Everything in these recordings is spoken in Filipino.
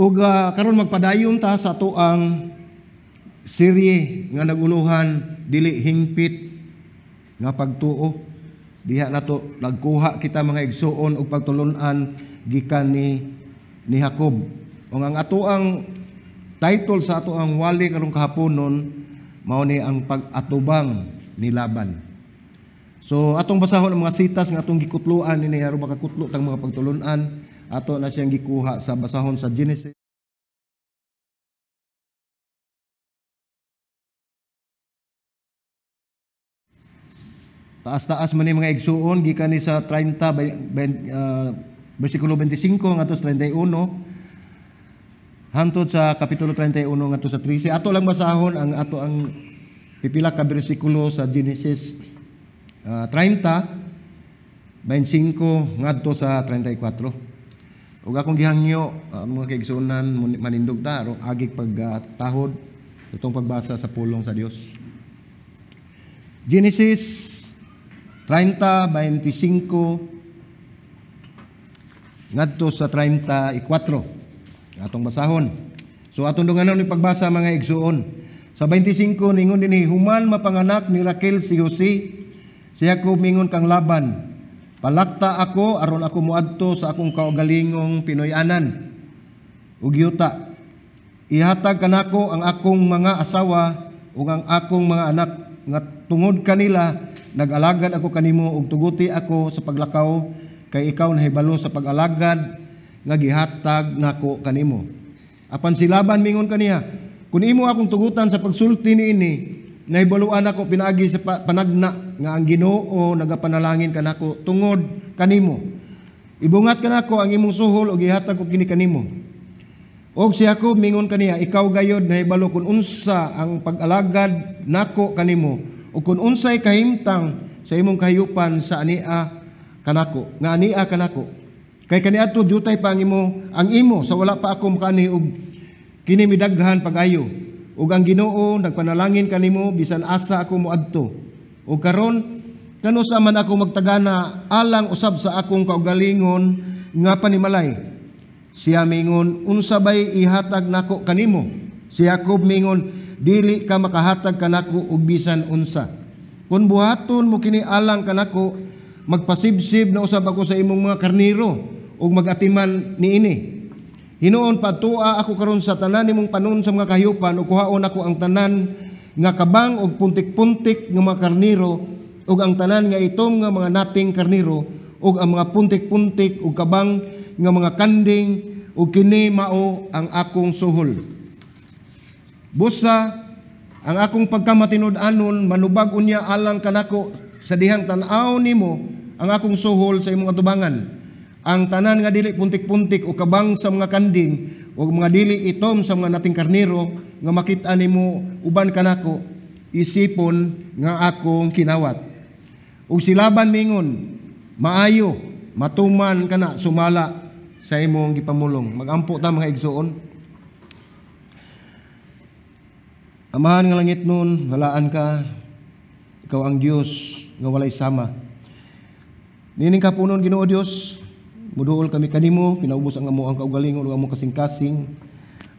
Og uh, karon magpadayon ta sa ato ang serye nga naguluhan dili hingpit nga pagtuo diha nato nagkuha kita mga igsuon og pagtulunan gikan ni ni Jacob ug ang ato ang title sa ato ang wali karong kahaponon mao ni ang pag-atubang ni Laban So atong basahon ang mga sitas nga atong gikutluan ni aron makakutlo tang mga pagtulunan ato na siyang gikuha sa basahon sa Genesis Taas-taas man ni mga igsuon gikan ni sa 30 uh, bersikulo 25 ngadto sa 31 hantod sa kapitulo 31 ngadto sa 13. Ato lang basahon ang ato ang pipila ka bersikulo sa Genesis uh, 30 25 ngadto sa 34. Ug akong gihangyo ang ah, mga kaigsunan manindog ta aron agig pagtahod uh, tutong pagbasa sa pulong sa Dios. Genesis 30:25 ngadto sa 34, atong basahon. So atong dunganon ni pagbasa mga igsuon. Sa 25 ningon dinhi human mapanganak ni Raquel si Jose si Jacob mingon kang Laban Palakta ako aron ako muadto sa akong kaugalingong Pinoyanan. Ugyuta. Ihatag kanako ang akong mga asawa ug ang akong mga anak nga tungod kanila nagalagad ako kanimo ug tuguti ako sa paglakaw kay ikaw nahibalo sa pagalagad nga gihatag nako kanimo. Apan silaban mingon kaniya, kun imo akong tugutan sa pagsulti niini, Naibuluan ako pinagi sa panagna nga ang Ginoo nagapanalangin kanako tungod kanimo. Ibungat kanako ang imong suhol ug ihatag ko kini kanimo. Og si ako mingon kaniya, ikaw gayod nahibalo kun unsa ang pag-alagad nako kanimo ug kun unsay kahimtang sa imong kahiyupan sa ania kanako, nga ania kanako. Kay kaniadto jutay pa ang imo, ang imo sa wala pa ako makaani og kini midaghan pagayo ug ang Ginoo nagpanalangin kanimo bisan asa ako moadto. O karon kano sa man ako magtagana alang usab sa akong kaugalingon nga panimalay. Siya mingon unsa bay ihatag nako kanimo? Si Jacob mingon dili ka makahatag kanako og bisan unsa. Kun buhaton mo kini alang kanako magpasibsib na usab ako sa imong mga karniro ug magatiman niini. Hinuon patua ako karon sa tanan nimong panon sa mga kahiyupan ug kuhaon ako ang tanan nga kabang og puntik-puntik nga mga karniro ug ang tanan nga itom nga mga nating karniro ug ang mga puntik-puntik ug kabang nga mga kanding ug kini mao ang akong suhol. Busa ang akong pagkamatinud-anon manubag unya alang kanako sa dihang tan nimo ang akong suhol sa imong atubangan ang tanan nga dili puntik-puntik o kabang sa mga kanding o mga dili itom sa mga nating karniro nga makita nimo uban kanako isipon nga akong kinawat ug silaban mingon maayo matuman kana sumala sa imong gipamulong magampo ta mga igsuon Amahan nga langit nun, walaan ka, ikaw ang Dios nga walay sama. Nining ka punon, Ginoo Dios, Muduol kami kanimo, pinaubos ang amo ang kaugalingon ug amo kasing-kasing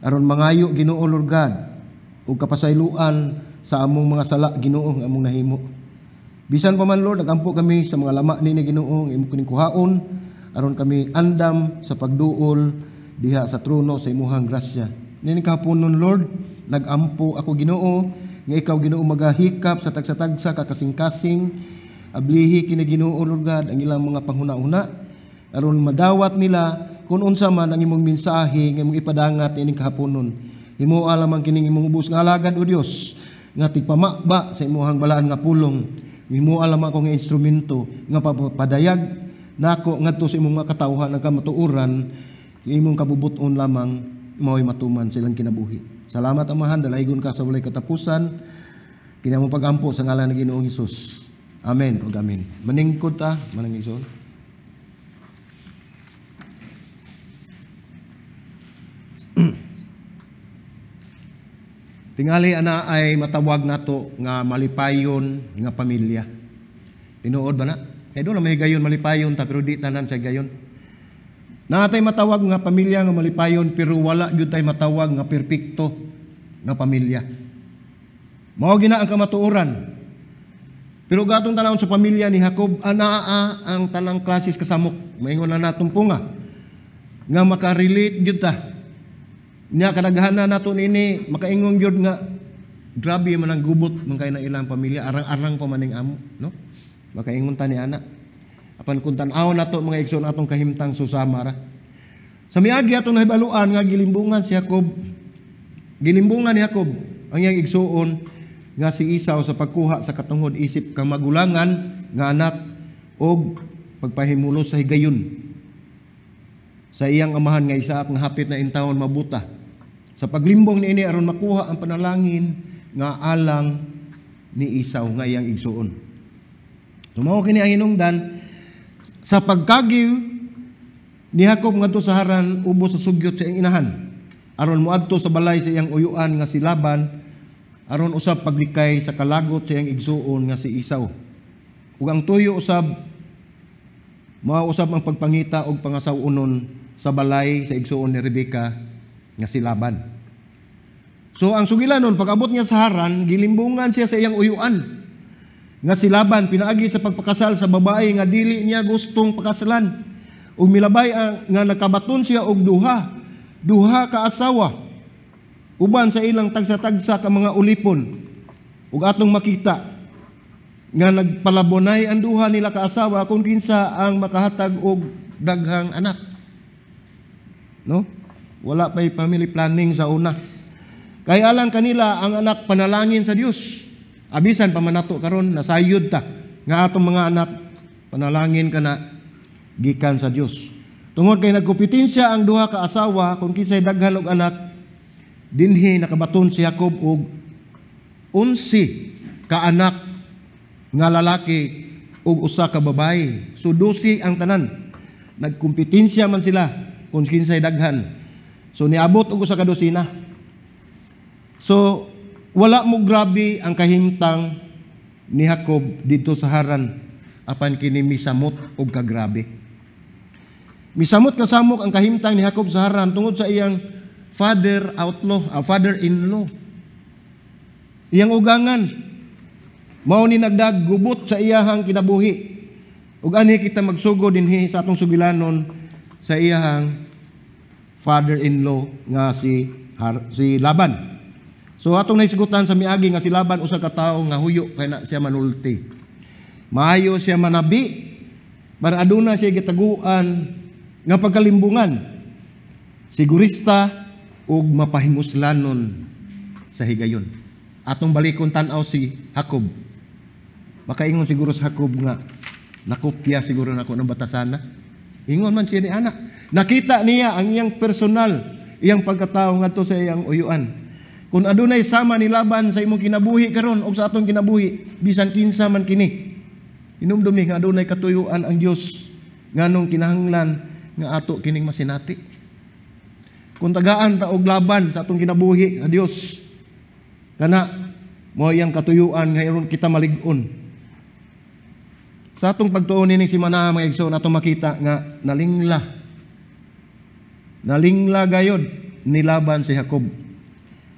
aron mangayo Ginoo Lord God ug kapasayluan sa among mga sala Ginoo ang among nahimo. Bisan pa man Lord, nagampo kami sa mga lama ni Ginoo nga imong kuhaon aron kami andam sa pagduol diha sa trono sa imong grasya. Nini kapunon Lord, nagampo ako Ginoo nga ikaw Ginoo magahikap sa tagsa-tagsa kakasing-kasing ablihi kini Ginoo Lord God ang ilang mga panghuna-huna aron madawat nila kung unsa man ang imong mensahe nga imong ipadangat ining kahaponon. Imo alam ang kining imong ubos nga alagad o Dios nga tigpamakba sa imong balaan nga pulong. Imo alam ang instrumento nga papadayag nako ngadto sa imong mga katawhan ang kamatuoran imong kabubuton lamang mao'y matuman silang kinabuhi. Salamat amahan dalaygon ka sa walay katapusan. Kinya pagampo sa ngalan ng Ginoong Hesus. Amen ug amen. Maningkod ta manang igsoon. Tingali ana ay matawag nato nga malipayon nga pamilya. Tinuod ba na? Kay do na may gayon malipayon ta pero di tanan sa gayon. Natay matawag nga pamilya nga malipayon pero wala gyud tay matawag nga perpekto nga pamilya. Mao gina ang kamatuoran. Pero gatong tanawon sa pamilya ni Jacob anaa ang tanang klases kasamok. Maingon na natong punga nga relate gyud ta Nya kadaghanan nato ini makaingon gyud nga grabe man ang gubot man kay na ilang pamilya arang-arang pa maning amo, no? Makaingon ta ni ana. Apan kun tan-aw nato mga igsoon atong kahimtang susama ra. Sa miagi atong nahibaluan nga gilimbungan si Jacob. Gilimbungan ni Jacob ang iyang igsoon nga si Isaw sa pagkuha sa katungod isip kang magulangan nga anak og pagpahimulos sa higayon sa iyang amahan nga Isaac nga hapit na intawon mabuta sa paglimbong ni ini aron makuha ang panalangin nga alang ni Isaw nga iyang igsuon. Tumao kini ang hinungdan sa pagkagiw ni Jacob ngadto sa haran ubos sa sugyot sa iyang inahan aron muadto sa balay sa iyang uyuan nga si Laban aron usab paglikay sa kalagot sa iyang igsuon nga si Isaw. Ug ang tuyo usab mausab ang pagpangita og pangasawunon sa balay sa igsuon ni Rebeka nga si Laban. So ang sugila nun, pag-abot niya sa haran, gilimbungan siya sa iyang uyuan. Nga si Laban, pinaagi sa pagpakasal sa babae, nga dili niya gustong pakasalan. Umilabay ang, ah, nga nakabaton siya og duha, duha ka asawa. Uban sa ilang tagsa-tagsa ka mga ulipon. Ug atong makita, nga nagpalabonay ang duha nila ka asawa kung kinsa ang makahatag og daghang anak. No? Wala pa'y family planning sa una. Kaya lang kanila ang anak panalangin sa Dios. Abisan pa pamanato karon nasayod ta nga atong mga anak panalangin kana gikan sa Dios. Tungod kay nagkompetensya ang duha ka asawa kung kisay daghan og anak dinhi nakabaton si Jacob og 11 ka anak nga lalaki ug usa ka babaye. So 12 ang tanan. Nagkompetensya man sila kung kinsay daghan. So niabot og usa ka dosina. So, wala mo grabe ang kahintang ni Jacob dito sa Haran apan kini misamot og kagrabe. Misamot kasamok ang kahimtang ni Jacob sa Haran tungod sa iyang father outlaw, uh, father-in-law. Iyang ugangan mao ni nagdag gubot sa iyahang kinabuhi. Ug ani kita magsugo dinhi sa atong sugilanon sa iyahang father-in-law nga si Har- si Laban. So atong naisgutan sa miagi nga silaban usa ka tawo nga huyo kay na siya manulti. Maayo siya manabi para aduna siya gitaguan nga pagkalimbungan. Sigurista ug mapahimuslanon sa higayon. Atong balikon tan-aw si Jacob. Makaingon siguro sa Jacob nga nakopya siguro nako ng batasana. Ingon man siya ni anak. Nakita niya ang iyang personal, iyang pagkatao nga to sa iyang uyuan kung adunay sama ni Laban sa imong kinabuhi karon o sa atong kinabuhi, bisan kinsa man kini. Inumdumi nga adunay katuyuan ang Dios nganong kinahanglan nga ato kining masinati. Kung tagaan ta og laban sa atong kinabuhi sa Dios, kana mo iyang katuyuan nga iron kita malig-on. Sa atong pagtuon ni si Manaha mga igsoon atong makita nga nalingla. Nalingla gayod ni Laban si Jacob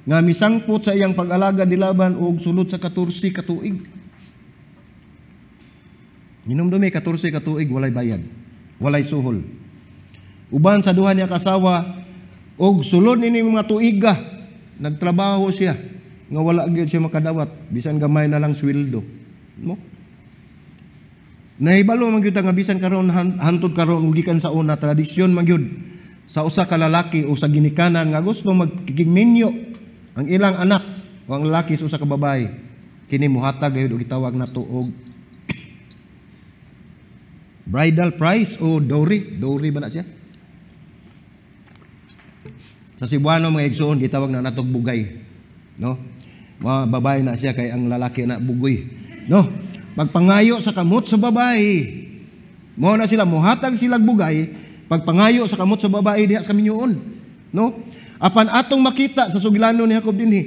nga misangpot sa iyang pag-alaga Laban og sulod sa 14 ka tuig. Hinumdumi 14 ka tuig walay bayad, walay suhol. Uban sa duha niya kasawa og sulod nini mga tuiga nagtrabaho siya nga wala gyud siya makadawat bisan gamay na lang sweldo. Mo? No? Nahibalo man gyud nga bisan karon hantod karon ugikan sa una tradisyon man sa usa ka lalaki o sa ginikanan nga gusto magkikigninyo ang ilang anak o ang lalaki sa ka babae kini mohatag gayud og gitawag na tuog bridal price o dowry dowry ba na siya sa Cebuano mga igsoon gitawag na natog bugay no mga babae na siya kay ang lalaki na bugoy no pagpangayo sa kamot sa babae mo na sila muhatag sila bugay pagpangayo sa kamot sa babae diha sa kaminyuon no Apan atong makita sa sugilanon ni Jacob dinhi,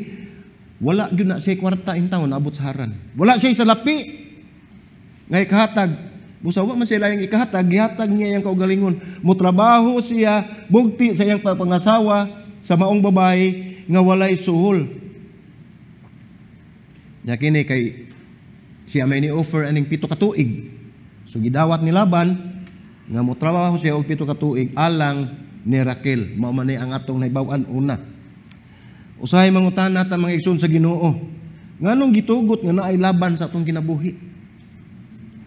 wala gyud na siya kwarta in taon abot sa haran. Wala siya sa lapi. Ngay kahatag, busawa man siya layang ikahatag, gihatag niya yang kaugalingon. Mutrabaho siya bugti sa iyang pangasawa sa maong babae nga walay suhol. Nya kini kay siya may ni offer aning pito ka tuig. So gidawat ni Laban nga mutrabaho siya og pito ka tuig alang ni Raquel. Mao ang atong naibaw-an una. Usahay mangutan nata mga igsoon sa Ginoo. Nganong gitugot nga naay laban sa atong kinabuhi?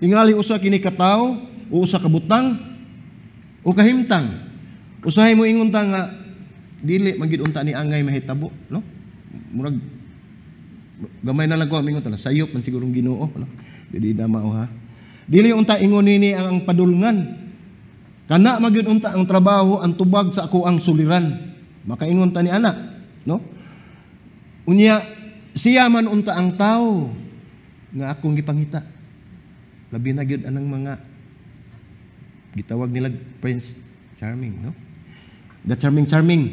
Tingali usa kini kataw o usa kabutang, o kahimtang. Usahay mo ingon ta nga dili magid ni angay mahitabo, no? Murag gamay na lang ko amingon ta sayop man sigurong Ginoo, no? Dili na mao ha. Dili unta ingon nini ang padulngan Kana magyud unta ang trabaho ang tubag sa ako ang suliran. Makaingon ta ni anak, no? Unya siya man unta ang tao nga akong gipangita. Labi na gyud anang mga gitawag nila Prince Charming, no? The Charming Charming.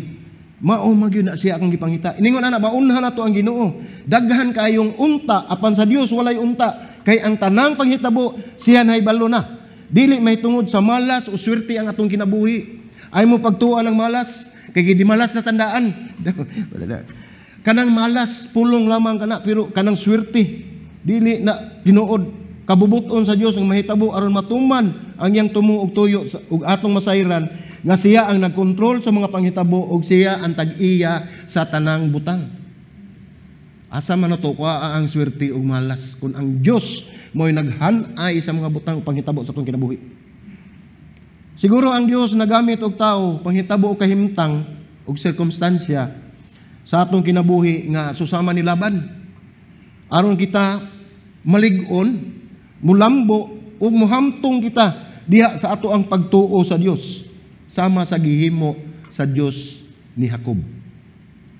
Mao magyud na siya akong gipangita. Iningon ana na to ang Ginoo. Daghan kayong unta apan sa Dios walay unta kay ang tanang panghitabo siya naibalo na. Dili may tungod sa malas o swerte ang atong kinabuhi. Ay mo pagtuan ang malas, kay di malas na tandaan. kanang malas, pulong lamang kana, pero kanang swerte. Dili na tinuod kabubuton sa Dios ang mahitabo aron matuman ang iyang og tuyo ug atong masayran nga siya ang nagkontrol sa mga panghitabo ug siya ang tag-iya sa tanang butang. Asa man ko ang swerte ug malas kun ang Dios mo'y naghanay sa mga butang panghitabo sa itong kinabuhi. Siguro ang Diyos nagamit og tao panghitabo o kahimtang og sirkumstansya sa atong kinabuhi nga susama ni Laban. Aron kita maligon, mulambo ug muhamtong kita diha sa ato ang pagtuo sa Diyos sama sa gihimo sa Diyos ni Jacob.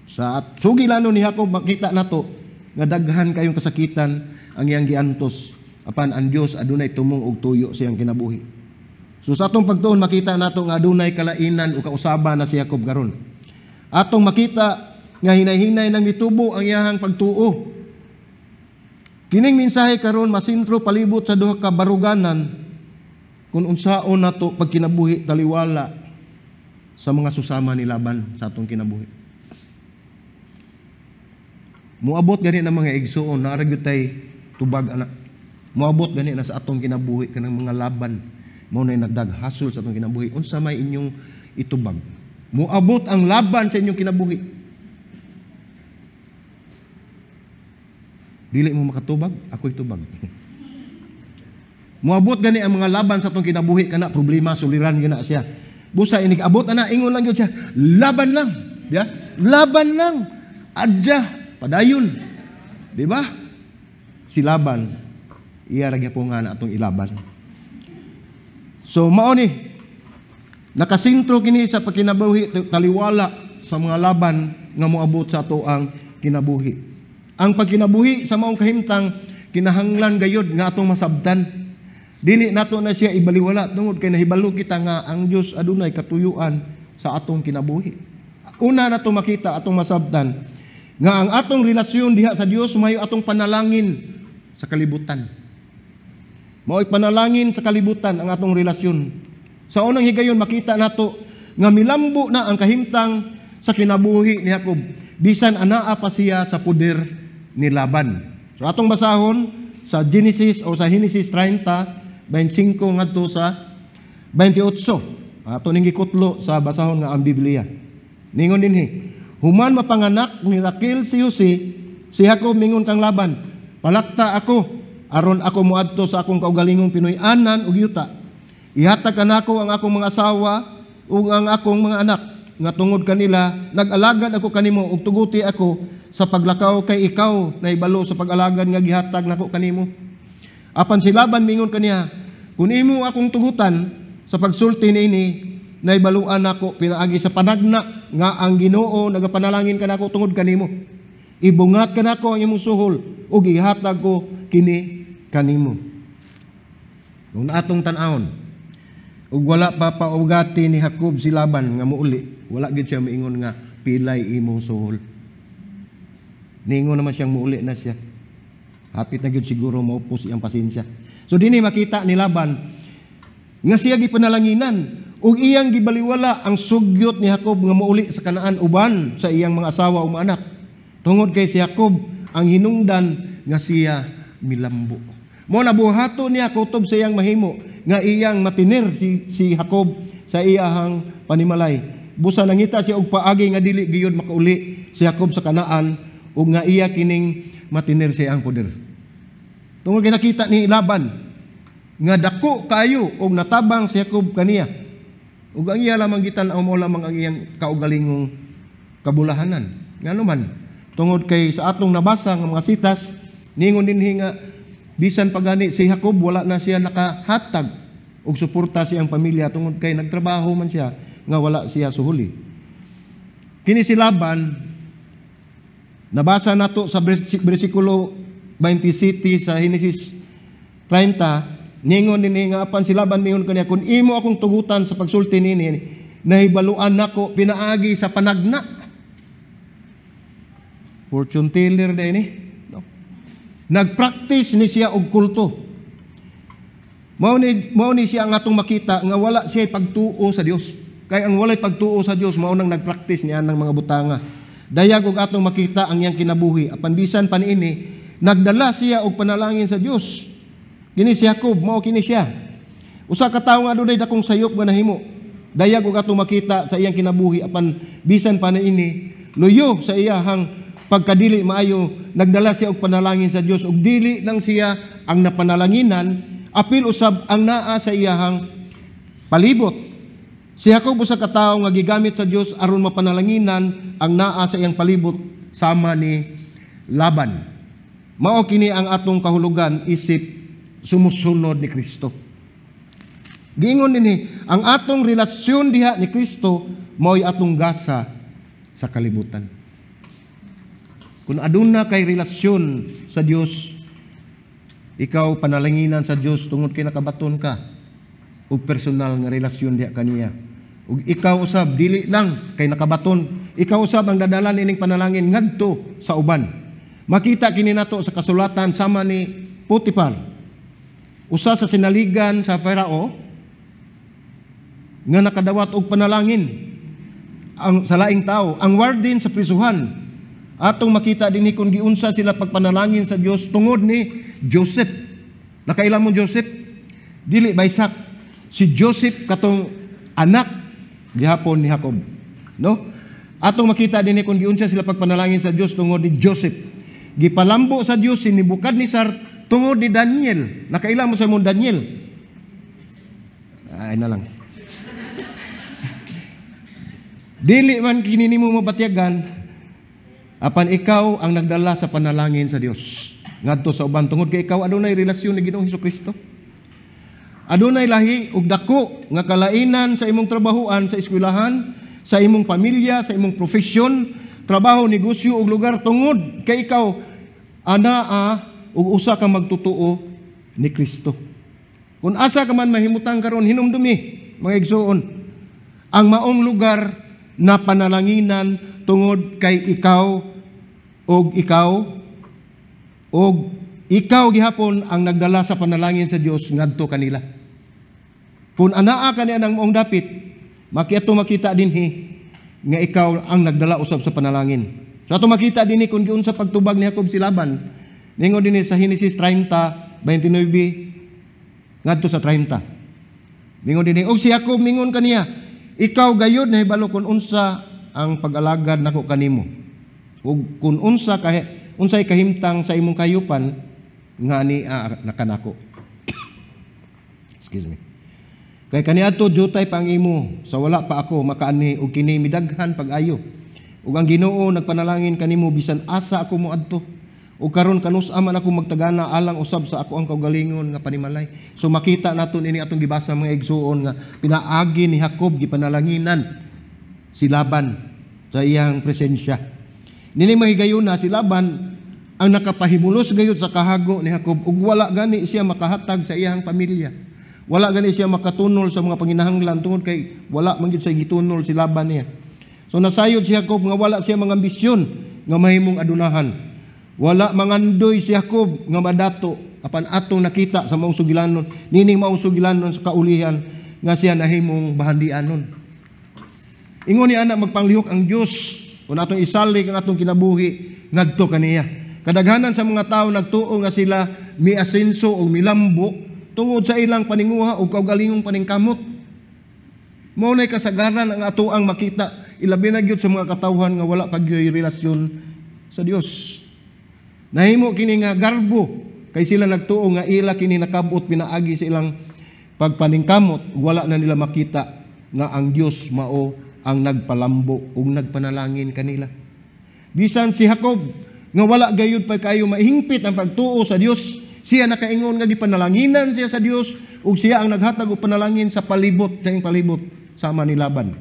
Sa at sugilano ni Jacob makita nato nga daghan kayong kasakitan ang iyang giantos apan ang Dios adunay tumong og tuyo sa siyang kinabuhi. So sa atong pagtuon makita nato nga adunay kalainan o kausaban na si Jacob garon. Atong makita nga hinay-hinay nang gitubo ang iyang pagtuo. Kining mensahe karon masintro palibot sa duha ka baruganan kung unsaon nato pagkinabuhi taliwala sa mga susama ni Laban sa atong kinabuhi. Muabot gani ng mga igsoon na aragyutay tubag anak Moabot gani na sa atong kinabuhi kanang mga laban mao na nagdaghasol sa atong kinabuhi unsa may inyong itubag. Moabot ang laban sa inyong kinabuhi. Dili mo makatubag, ako itubag. Moabot gani ang mga laban sa atong kinabuhi kana problema suliran gina siya. Busa inig abot ana ingon lang gyud siya, laban lang, ya? Yeah? Laban lang. Adya, padayon. Di ba? Si Laban iyaragya po nga na atong ilaban. So, maoni, nakasintro kini sa pagkinabuhi, taliwala sa mga laban nga moabot sa ato ang kinabuhi. Ang pagkinabuhi sa maong kahimtang, kinahanglan gayod nga atong masabtan. Dili nato na siya ibaliwala tungod kay nahibalo kita nga ang Dios adunay katuyuan sa atong kinabuhi. Una nato makita atong masabtan nga ang atong relasyon diha sa Dios mayo atong panalangin sa kalibutan. Mao panalangin sa kalibutan ang atong relasyon. Sa unang higayon makita nato nga milambo na ang kahimtang sa kinabuhi ni Jacob bisan anaa pa siya sa puder ni Laban. So atong basahon sa Genesis o sa Genesis 30 25 ngadto sa 28. Ato ning ikutlo sa basahon nga ang Biblia. Ningon dinhi, human mapanganak ni Raquel si Jose, si Jacob mingon kang Laban, palakta ako aron ako muadto sa akong kaugalingong Pinoy-anan ug yuta. Ihatag kanako ang akong mga asawa ug ang akong mga anak nga tungod kanila nag-alagad ako kanimo ug tuguti ako sa paglakaw kay ikaw na ibalo sa pag-alagad nga gihatag nako kanimo. Apan si Laban mingon kaniya, kun imo akong tugutan sa pagsulti niini, na naibaluan nako pinaagi sa panagna nga ang Ginoo nagapanalangin kanako tungod kanimo. Ibungat ka na ko ang imong suhol ug gihatag ko kini kanimo. Kung atong tan-awon, ug wala pa paugati ni Jacob si Laban nga muuli, wala gid siya miingon nga pilay imong suhol. Ningon naman siyang muuli na siya. Hapit na gid siguro maupos iyang pasensya. So dinhi makita ni Laban nga siya gipanalanginan ug iyang gibaliwala ang sugyot ni Jacob nga muuli sa kanaan uban sa iyang mga asawa o mga anak. Tungod kay si Jacob, ang hinungdan nga siya milambo. Mo na nabuhato niya kutob sa iyang mahimo nga iyang matinir si, si Jacob sa iyahang panimalay. Busa nangita siya og paagi nga dili giyod makauli si Jacob sa kanaan ug nga iya kining matinir sa iyang poder. Tungod kay nakita ni Laban nga dako kayo og natabang si Jacob kaniya. Ug ang iya lamang gitan-aw mo lamang ang iyang kaugalingong kabulahanan. Nganuman, naman, Tungod kay sa atong nabasa nga mga sitas, ningon dinhi nga bisan pagani si Jacob wala na siya nakahatag og suporta siyang pamilya tungod kay nagtrabaho man siya nga wala siya suhuli. Kini si Laban nabasa nato sa bersikulo 27 sa Henesis 30 ningon dinhi nga apan si Laban ningon kanya, kun imo akong tugutan sa pagsulti nini nahibaluan nako pinaagi sa panagna fortune teller din ini. Eh. No? Nagpractice ni siya og kulto. Mao ni mao ni siya ang atong makita nga wala siya pagtuo sa Dios. Kay ang walay pagtuo sa Dios mao nang nagpractice niya ng mga butanga. Dayag og atong makita ang iyang kinabuhi. Apan bisan pa niini, nagdala siya og panalangin sa Dios. Gini si Jacob, mao kini siya. Usa ka tawo nga dunay dakong sayop nga nahimo. Dayag og atong makita sa iyang kinabuhi apan bisan pa niini, luyo sa iyahang pagkadili maayo nagdala siya og panalangin sa Dios ug dili nang siya ang napanalanginan apil usab ang naa sa iyahang palibot si Jacob usa ka tawo nga gigamit sa Dios aron mapanalanginan ang naa sa iyang palibot sama ni Laban mao kini ang atong kahulugan isip sumusunod ni Kristo Gingon dinhi ang atong relasyon diha ni Kristo mao'y atong gasa sa kalibutan kung aduna kay relasyon sa Dios, ikaw panalanginan sa Dios tungod kay nakabaton ka og personal nga relasyon diha kaniya. Ug ikaw usab dili lang kay nakabaton, ikaw usab ang dadala nining panalangin ngadto sa uban. Makita kini nato sa kasulatan sama ni Potiphar. Usa sa sinaligan sa Pharaoh nga nakadawat og panalangin ang sa laing tao, ang warden sa prisuhan Atong makita dinhi kung giunsa sila pagpanalangin sa Dios tungod ni Joseph. Nakaila mo Joseph? Dili baysak si Joseph katong anak gihapon ni Jacob. No? Atong makita dinhi kung giunsa sila pagpanalangin sa Dios tungod ni Joseph. Gipalambo sa Dios si Nebukadnezar tungod ni Daniel. Nakaila mo sa imong Daniel? Ay na lang. Dili man kini nimo mabatiagan Apan ikaw ang nagdala sa panalangin sa Dios. Ngadto sa uban tungod kay ikaw adunay relasyon ni Ginoong Hesukristo. Adunay lahi ug dako nga kalainan sa imong trabahoan sa eskwelahan, sa imong pamilya, sa imong profesyon, trabaho, negosyo ug lugar tungod kay ikaw anaa ug usa ka magtutuo ni Kristo. Kung asa ka man mahimutang karon hinumdumi mga igsuon ang maong lugar na panalanginan tungod kay ikaw og ikaw og ikaw gihapon ang nagdala sa panalangin sa Dios ngadto kanila. Kung anaa kani ang maong dapit, makiato makita dinhi nga ikaw ang nagdala usab sa panalangin. So ato makita dinhi kun giunsa pagtubag ni Jacob si Laban. Ningon dinhi sa Genesis 30 29 ngadto sa 30. Ningon dinhi og si Jacob ningon kaniya, ikaw gayud na eh, nahibalo kun unsa ang pag-alagad nako kanimo. Ug kun unsa kah unsay kahimtang sa imong kayupan nga ni ah, nakanako. Excuse me. Kay kaniadto jutay pang imo sa wala pa ako makaani og kini midaghan pag-ayo. Ug ang Ginoo nagpanalangin kanimo bisan asa ako moadto. O karon kanus ama ako magtagana alang usab sa ako ang kaugalingon nga panimalay. So makita naton ini atong gibasa mga igsuon nga pinaagi ni Jacob gipanalanginan si Laban sa iyang presensya. Nini mahigayon na si Laban ang nakapahimulos gayud sa kahago ni Jacob ug wala gani siya makahatag sa iyang pamilya. Wala gani siya makatunol sa mga panginahanglan tungod kay wala man gyud siya gitunol si Laban niya. So nasayod si Jacob nga wala siya mga ambisyon nga mahimong adunahan. Wala mangandoy si Jacob nga madato apan atong nakita sa maong sugilanon, nining maong sugilanon sa kaulihan nga siya nahimong bahandianon. Ingon ni ana magpanglihok ang Dios kun atong isali ang atong kinabuhi ngadto kaniya. Kadaghanan sa mga tao nagtuo nga sila mi miasenso o milambo tungod sa ilang paninguha o kaugalingong paningkamot. Mao nay kasagaran ang atoang makita ilabi na gyud sa mga katawhan nga wala pagyoy relasyon sa Dios. Nahimo kini nga garbo kay sila nagtuo nga ila kini nakabot pinaagi sa ilang pagpaningkamot wala na nila makita nga ang Dios mao ang nagpalambo ug nagpanalangin kanila. Bisan si Jacob nga wala gayud pa kayo mahingpit ang pagtuo sa Dios, siya nakaingon nga gipanalanginan siya sa Dios ug siya ang naghatag og panalangin sa palibot sa palibot sama ni Laban.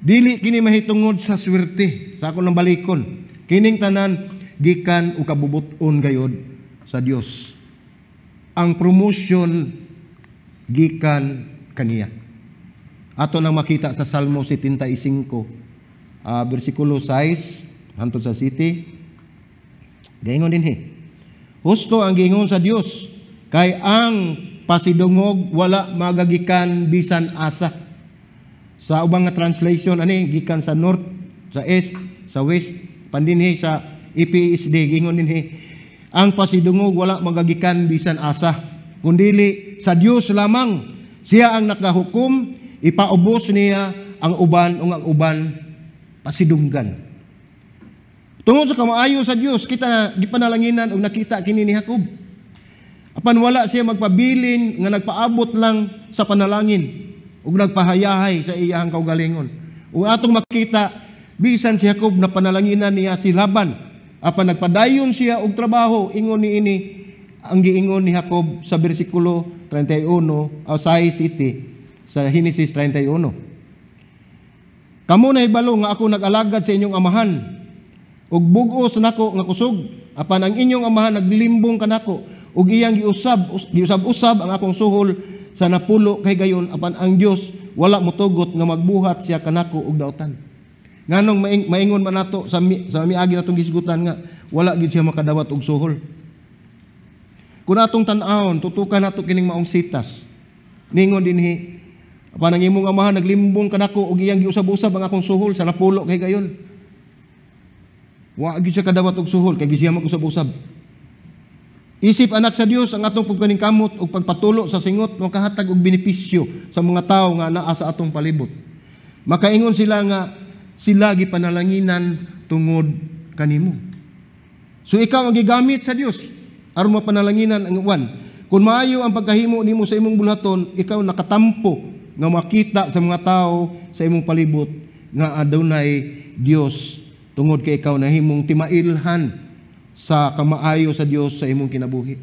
Dili kini mahitungod sa swerte sa akong balikon. Kining tanan gikan o kabubuton gayod sa Dios. Ang promotion gikan kaniya. Ato nang makita sa Salmo 75 uh, ah, bersikulo 6 hantod sa city. Gayon din he. Husto ang gingon sa Dios kay ang pasidungog wala magagikan bisan asa. Sa ubang nga translation ani gikan sa north, sa east, sa west Pandinhi sa IPSD, gingon dinhi, ang pasidungog wala magagikan bisan asa, kundili sa Dios lamang. Siya ang nakahukom, ipaubos niya ang uban o ang uban pasidunggan. Tungod sa kamaayo sa Dios, kita di og nakita kini ni Jacob. Apan wala siya magpabilin nga nagpaabot lang sa panalangin ug nagpahayahay sa iyang kaugalingon. Ug atong makita Bisan si Jacob na panalanginan niya si Laban. Apa nagpadayon siya og trabaho, ingon ni ini, ang giingon ni Jacob sa bersikulo 31, outside 6 sa Genesis 31. Kamo na ibalo nga ako nag-alagad sa inyong amahan, ug bugos nako nga kusog, apan ang inyong amahan naglimbong kanako, ug iyang giusab giusab-usab ang akong suhol sa napulo kay gayon apan ang Dios wala motugot nga magbuhat siya kanako og dautan. Nganong maing, maingon man nato sa, mi, sa miagi natong gisgutan nga wala gid siya makadawat og suhol. Kun atong tan aon tutukan nato kining maong sitas. Ningon dinhi Apan ang imong amahan naglimbong kanako og iyang giusab-usab ang akong suhol sa napulo kay gayon. Wa gid siya kadawat og suhol kay gisiya mag-usab-usab. Isip anak sa Dios ang atong kamot og pagpatulo sa singot makahatag og benepisyo sa mga tawo nga naa sa atong palibot. Makaingon sila nga sila gipanalanginan tungod kanimo. So ikaw ang gigamit sa Dios aron mapanalanginan ang uwan. Kung maayo ang pagkahimo nimo sa imong bulhaton, ikaw nakatampo nga makita sa mga tao sa imong palibot nga adunay Dios tungod kay ikaw nahimong timailhan sa kamaayo sa Dios sa imong kinabuhi.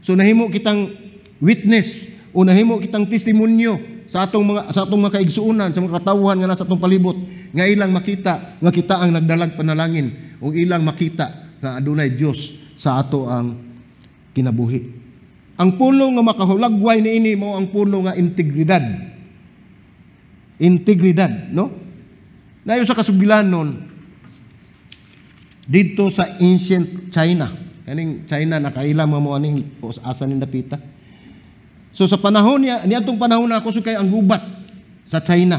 So nahimo kitang witness o nahimo kitang testimonyo sa atong mga sa atong mga kaigsuonan, sa mga katawhan nga nasa atong palibot, nga ilang makita nga kita ang nagdalag panalangin o ilang makita nga adunay Dios sa ato ang kinabuhi. Ang pulo nga makahulagway niini mo ang pulo nga integridad. Integridad, no? Nayo sa kasugilan nun, dito sa ancient China, kaning China nakaila mga mo aning asa ni napita So sa panahon niya, niadtong panahon na ako sukay ang gubat sa China.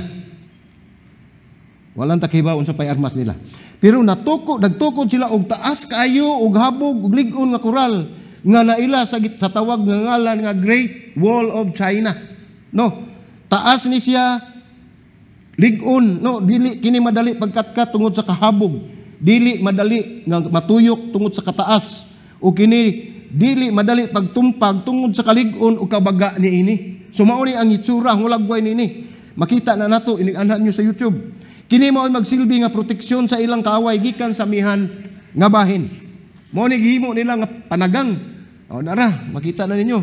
Walang takibaon sa payarmas nila. Pero natuko, nagtukod sila og taas kayo og habog og ligon nga koral nga naila sa, sa tawag nga ngalan nga Great Wall of China. No, taas ni siya ligon no dili kini madali pagkatka tungod sa kahabog dili madali nga matuyok tungod sa kataas o kini dili madali pagtumpag tungod sa kaligon on o kabaga ni ini. Sumao ni ang itsura ang walagway ni ini. Makita na nato inianhan niyo sa YouTube. Kini mao magsilbi nga proteksyon sa ilang kaaway gikan sa mihan nga bahin. Mao ni gihimo nila nga panagang. O nara, makita na ninyo.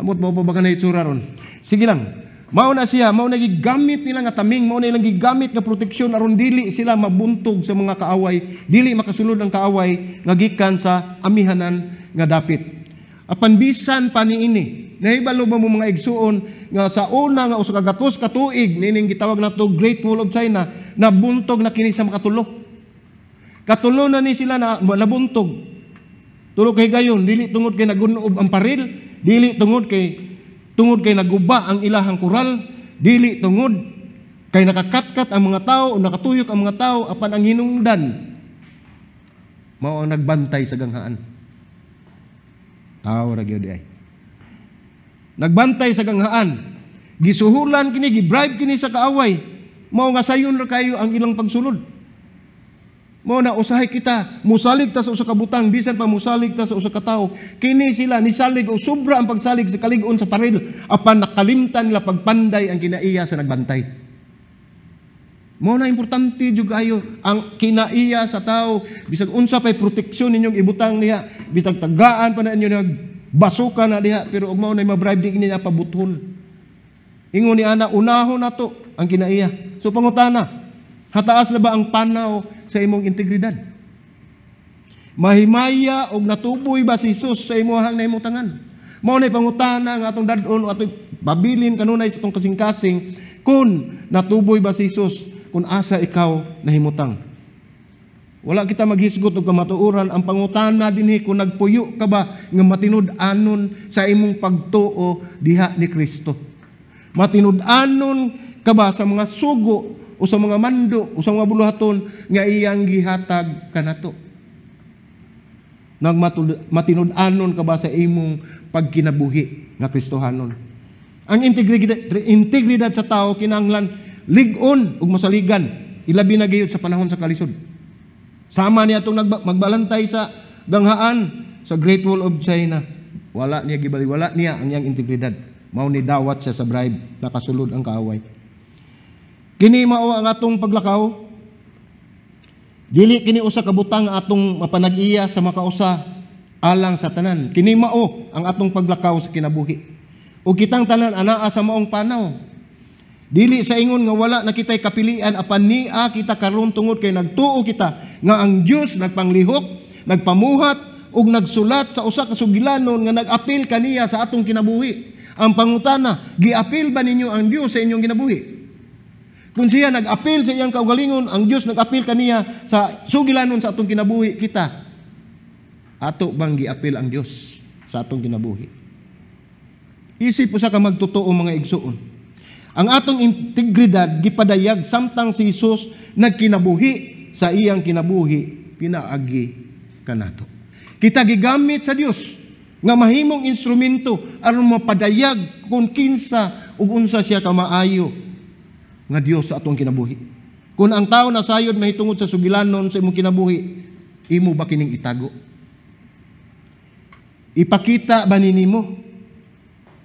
Amot mo pa ba kanay itsura ron? Sige lang. Mao na siya, mao na gigamit nila nga taming, mao na ilang gigamit nga proteksyon aron dili sila mabuntog sa mga kaaway, dili makasulod ang kaaway nga gikan sa amihanan nga dapit. Apan bisan pa ini, nahibalo ba mo mga igsuon nga sa una nga usog agatos ka tuig nining gitawag na to Great Wall of China nabuntog na kini sa makatulo. Katulo na ni sila na nabuntog. Tulo kay gayon, dili tungod kay nagunob ang paril, dili tungod kay tungod kay naguba ang ilahang kural, dili tungod kay nakakatkat ang mga tao o nakatuyok ang mga tao apan ang hinungdan mao ang nagbantay sa ganghaan. Tao ra gyud ay. Eh. Nagbantay sa ganghaan. Gisuhulan kini, gibribe kini sa kaaway. Mao nga sayon ra kayo ang ilang pagsulod. Mao na usahay kita, musalig ta sa usa ka butang bisan pa musalig ta sa usa ka tawo. Kini sila ni salig o sobra ang pagsalig sa kalig-on sa paril apan nakalimtan nila pagpanday ang kinaiya sa nagbantay. Mao na importante jud kayo ang kinaiya sa tao bisag unsa pay proteksyon ninyong ibutang niya bitag tagaan pa na inyo nag basuka na diha pero ug mao na mabribe di niya pabuthon. Ingon ni ana unahon nato ang kinaiya. So pangutana, hataas na ba ang panaw sa imong integridad? Mahimaya og natuboy ba si Hesus sa imuhang imong tangan? Mao na pangutana nga atong dadon o atong babilin kanunay sa itong kasing-kasing kung natuboy ba si Jesus kung asa ikaw nahimutang. Wala kita maghisgot og kamatuoran ang pangutan na dinhi kung nagpuyo ka ba nga matinud-anon sa imong pagtuo diha ni Kristo. Matinud-anon ka ba sa mga sugo o sa mga mando o sa mga buluhaton nga iyang gihatag kanato. Nagmatinud-anon ka ba sa imong pagkinabuhi nga Kristohanon. Ang integridad, integridad sa tao kinanglan ligon ug masaligan ilabi na gayud sa panahon sa kalisod. Sama niya itong magbalantay sa ganghaan sa Great Wall of China. Wala niya gibali, wala niya ang iyang integridad. Mao ni dawat siya sa bribe, nakasulod ang kaaway. Kini mao ang atong paglakaw. Dili kini usa ka butang atong mapanag-iya sa makausa alang sa tanan. Kini mao ang atong paglakaw sa kinabuhi. O kitang tanan anaa sa maong panaw Dili sa ingon nga wala na kita'y kapilian apan niya kita karon tungod kay nagtuo kita nga ang Dios nagpanglihok, nagpamuhat ug nagsulat sa usa ka sugilanon nga nagapil kaniya sa atong kinabuhi. Ang pangutana, giapil ba ninyo ang Dios sa inyong kinabuhi? Kung siya nagapil sa iyang kaugalingon, ang Dios nagapil kaniya sa sugilanon sa atong kinabuhi kita. Ato bang gi-apil ang Dios sa atong kinabuhi? Isip usa ka magtotoo mga igsuon ang atong integridad gipadayag samtang si Jesus nagkinabuhi sa iyang kinabuhi pinaagi kanato. Kita gigamit sa Dios nga mahimong instrumento aron mapadayag kung kinsa ug unsa siya ka maayo nga Dios sa atong kinabuhi. Kung ang tao na sayod mahitungod sa sugilanon sa imong kinabuhi, imo ba kining itago? Ipakita ba ninimo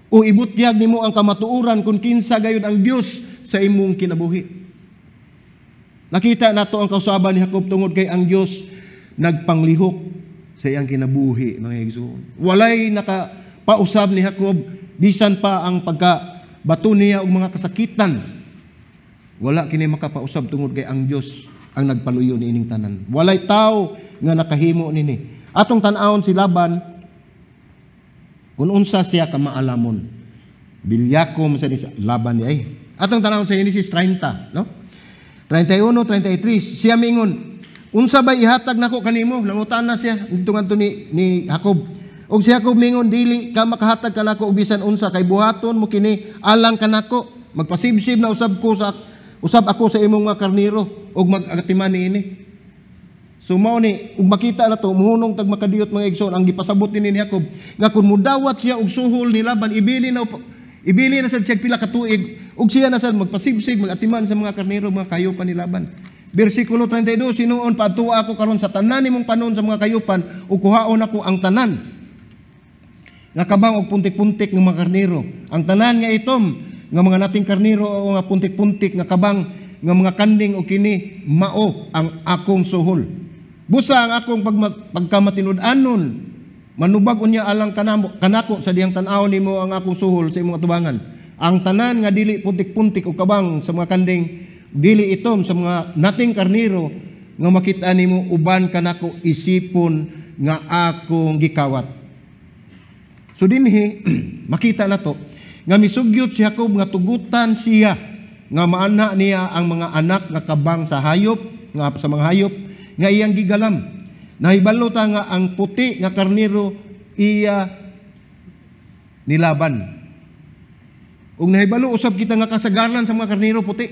o ibutyag nimo ang kamatuoran kung kinsa gayud ang Dios sa imong kinabuhi. Nakita nato ang kausaban ni Jacob tungod kay ang Dios nagpanglihok sa iyang kinabuhi mga igsoon. Walay nakapausab ni Jacob bisan pa ang pagka bato niya og mga kasakitan. Wala kini makapausab tungod kay ang Dios ang nagpaluyo ni ining tanan. Walay tao nga nakahimo nini. Atong tan aon si Laban kung unsa siya ka maalamon. bilyako sa laban niya ay. Atong tanawon sa Genesis 30, no? 31, 33. Siya mingon, unsa ba ihatag nako kanimo? Nangutan na siya dito ngadto ni ni Jacob. Og si Jacob mingon dili ka makahatag kanako og bisan unsa kay buhaton mo kini alang kanako. Magpasibsib na usab ko sa usab ako sa imong mga karnero og magatiman ni ini. So mao ni ug makita na to muhunong tag makadiot mga igsoon ang gipasabot ni ni Jacob nga kun mudawat siya og suhol ni Laban ibili na ibili na sad siya pila ka tuig ug siya na sad magpasibsig magatiman sa mga karnero mga kayupan ni Laban. Bersikulo 32 sinuon patuwa ako karon sa tanan nimong panon sa mga kayupan ug kuhaon ako ang tanan Nakabang og puntik-puntik ng mga karnero. Ang tanan nga itom nga mga nating karnero o nga puntik-puntik nga kabang nga mga kanding o kini mao ang akong suhol Busa ang akong pag, pagkamatinud-anon, manubag unya alang kanamo, kanako sa diyang tanaw nimo ang akong suhol sa imong atubangan. Ang tanan nga dili puntik-puntik o kabang sa mga kanding dili itom sa mga nating karniro nga makita nimo uban kanako isipon nga akong gikawat. So dinhi makita na to nga misugyot si Jacob nga tugutan siya nga maana niya ang mga anak nga kabang sa hayop nga sa mga hayop nga iyang gigalam. Nahibalo ta nga ang puti nga karnero iya nilaban. Ug nahibalo usab kita nga kasagaran sa mga karnero puti.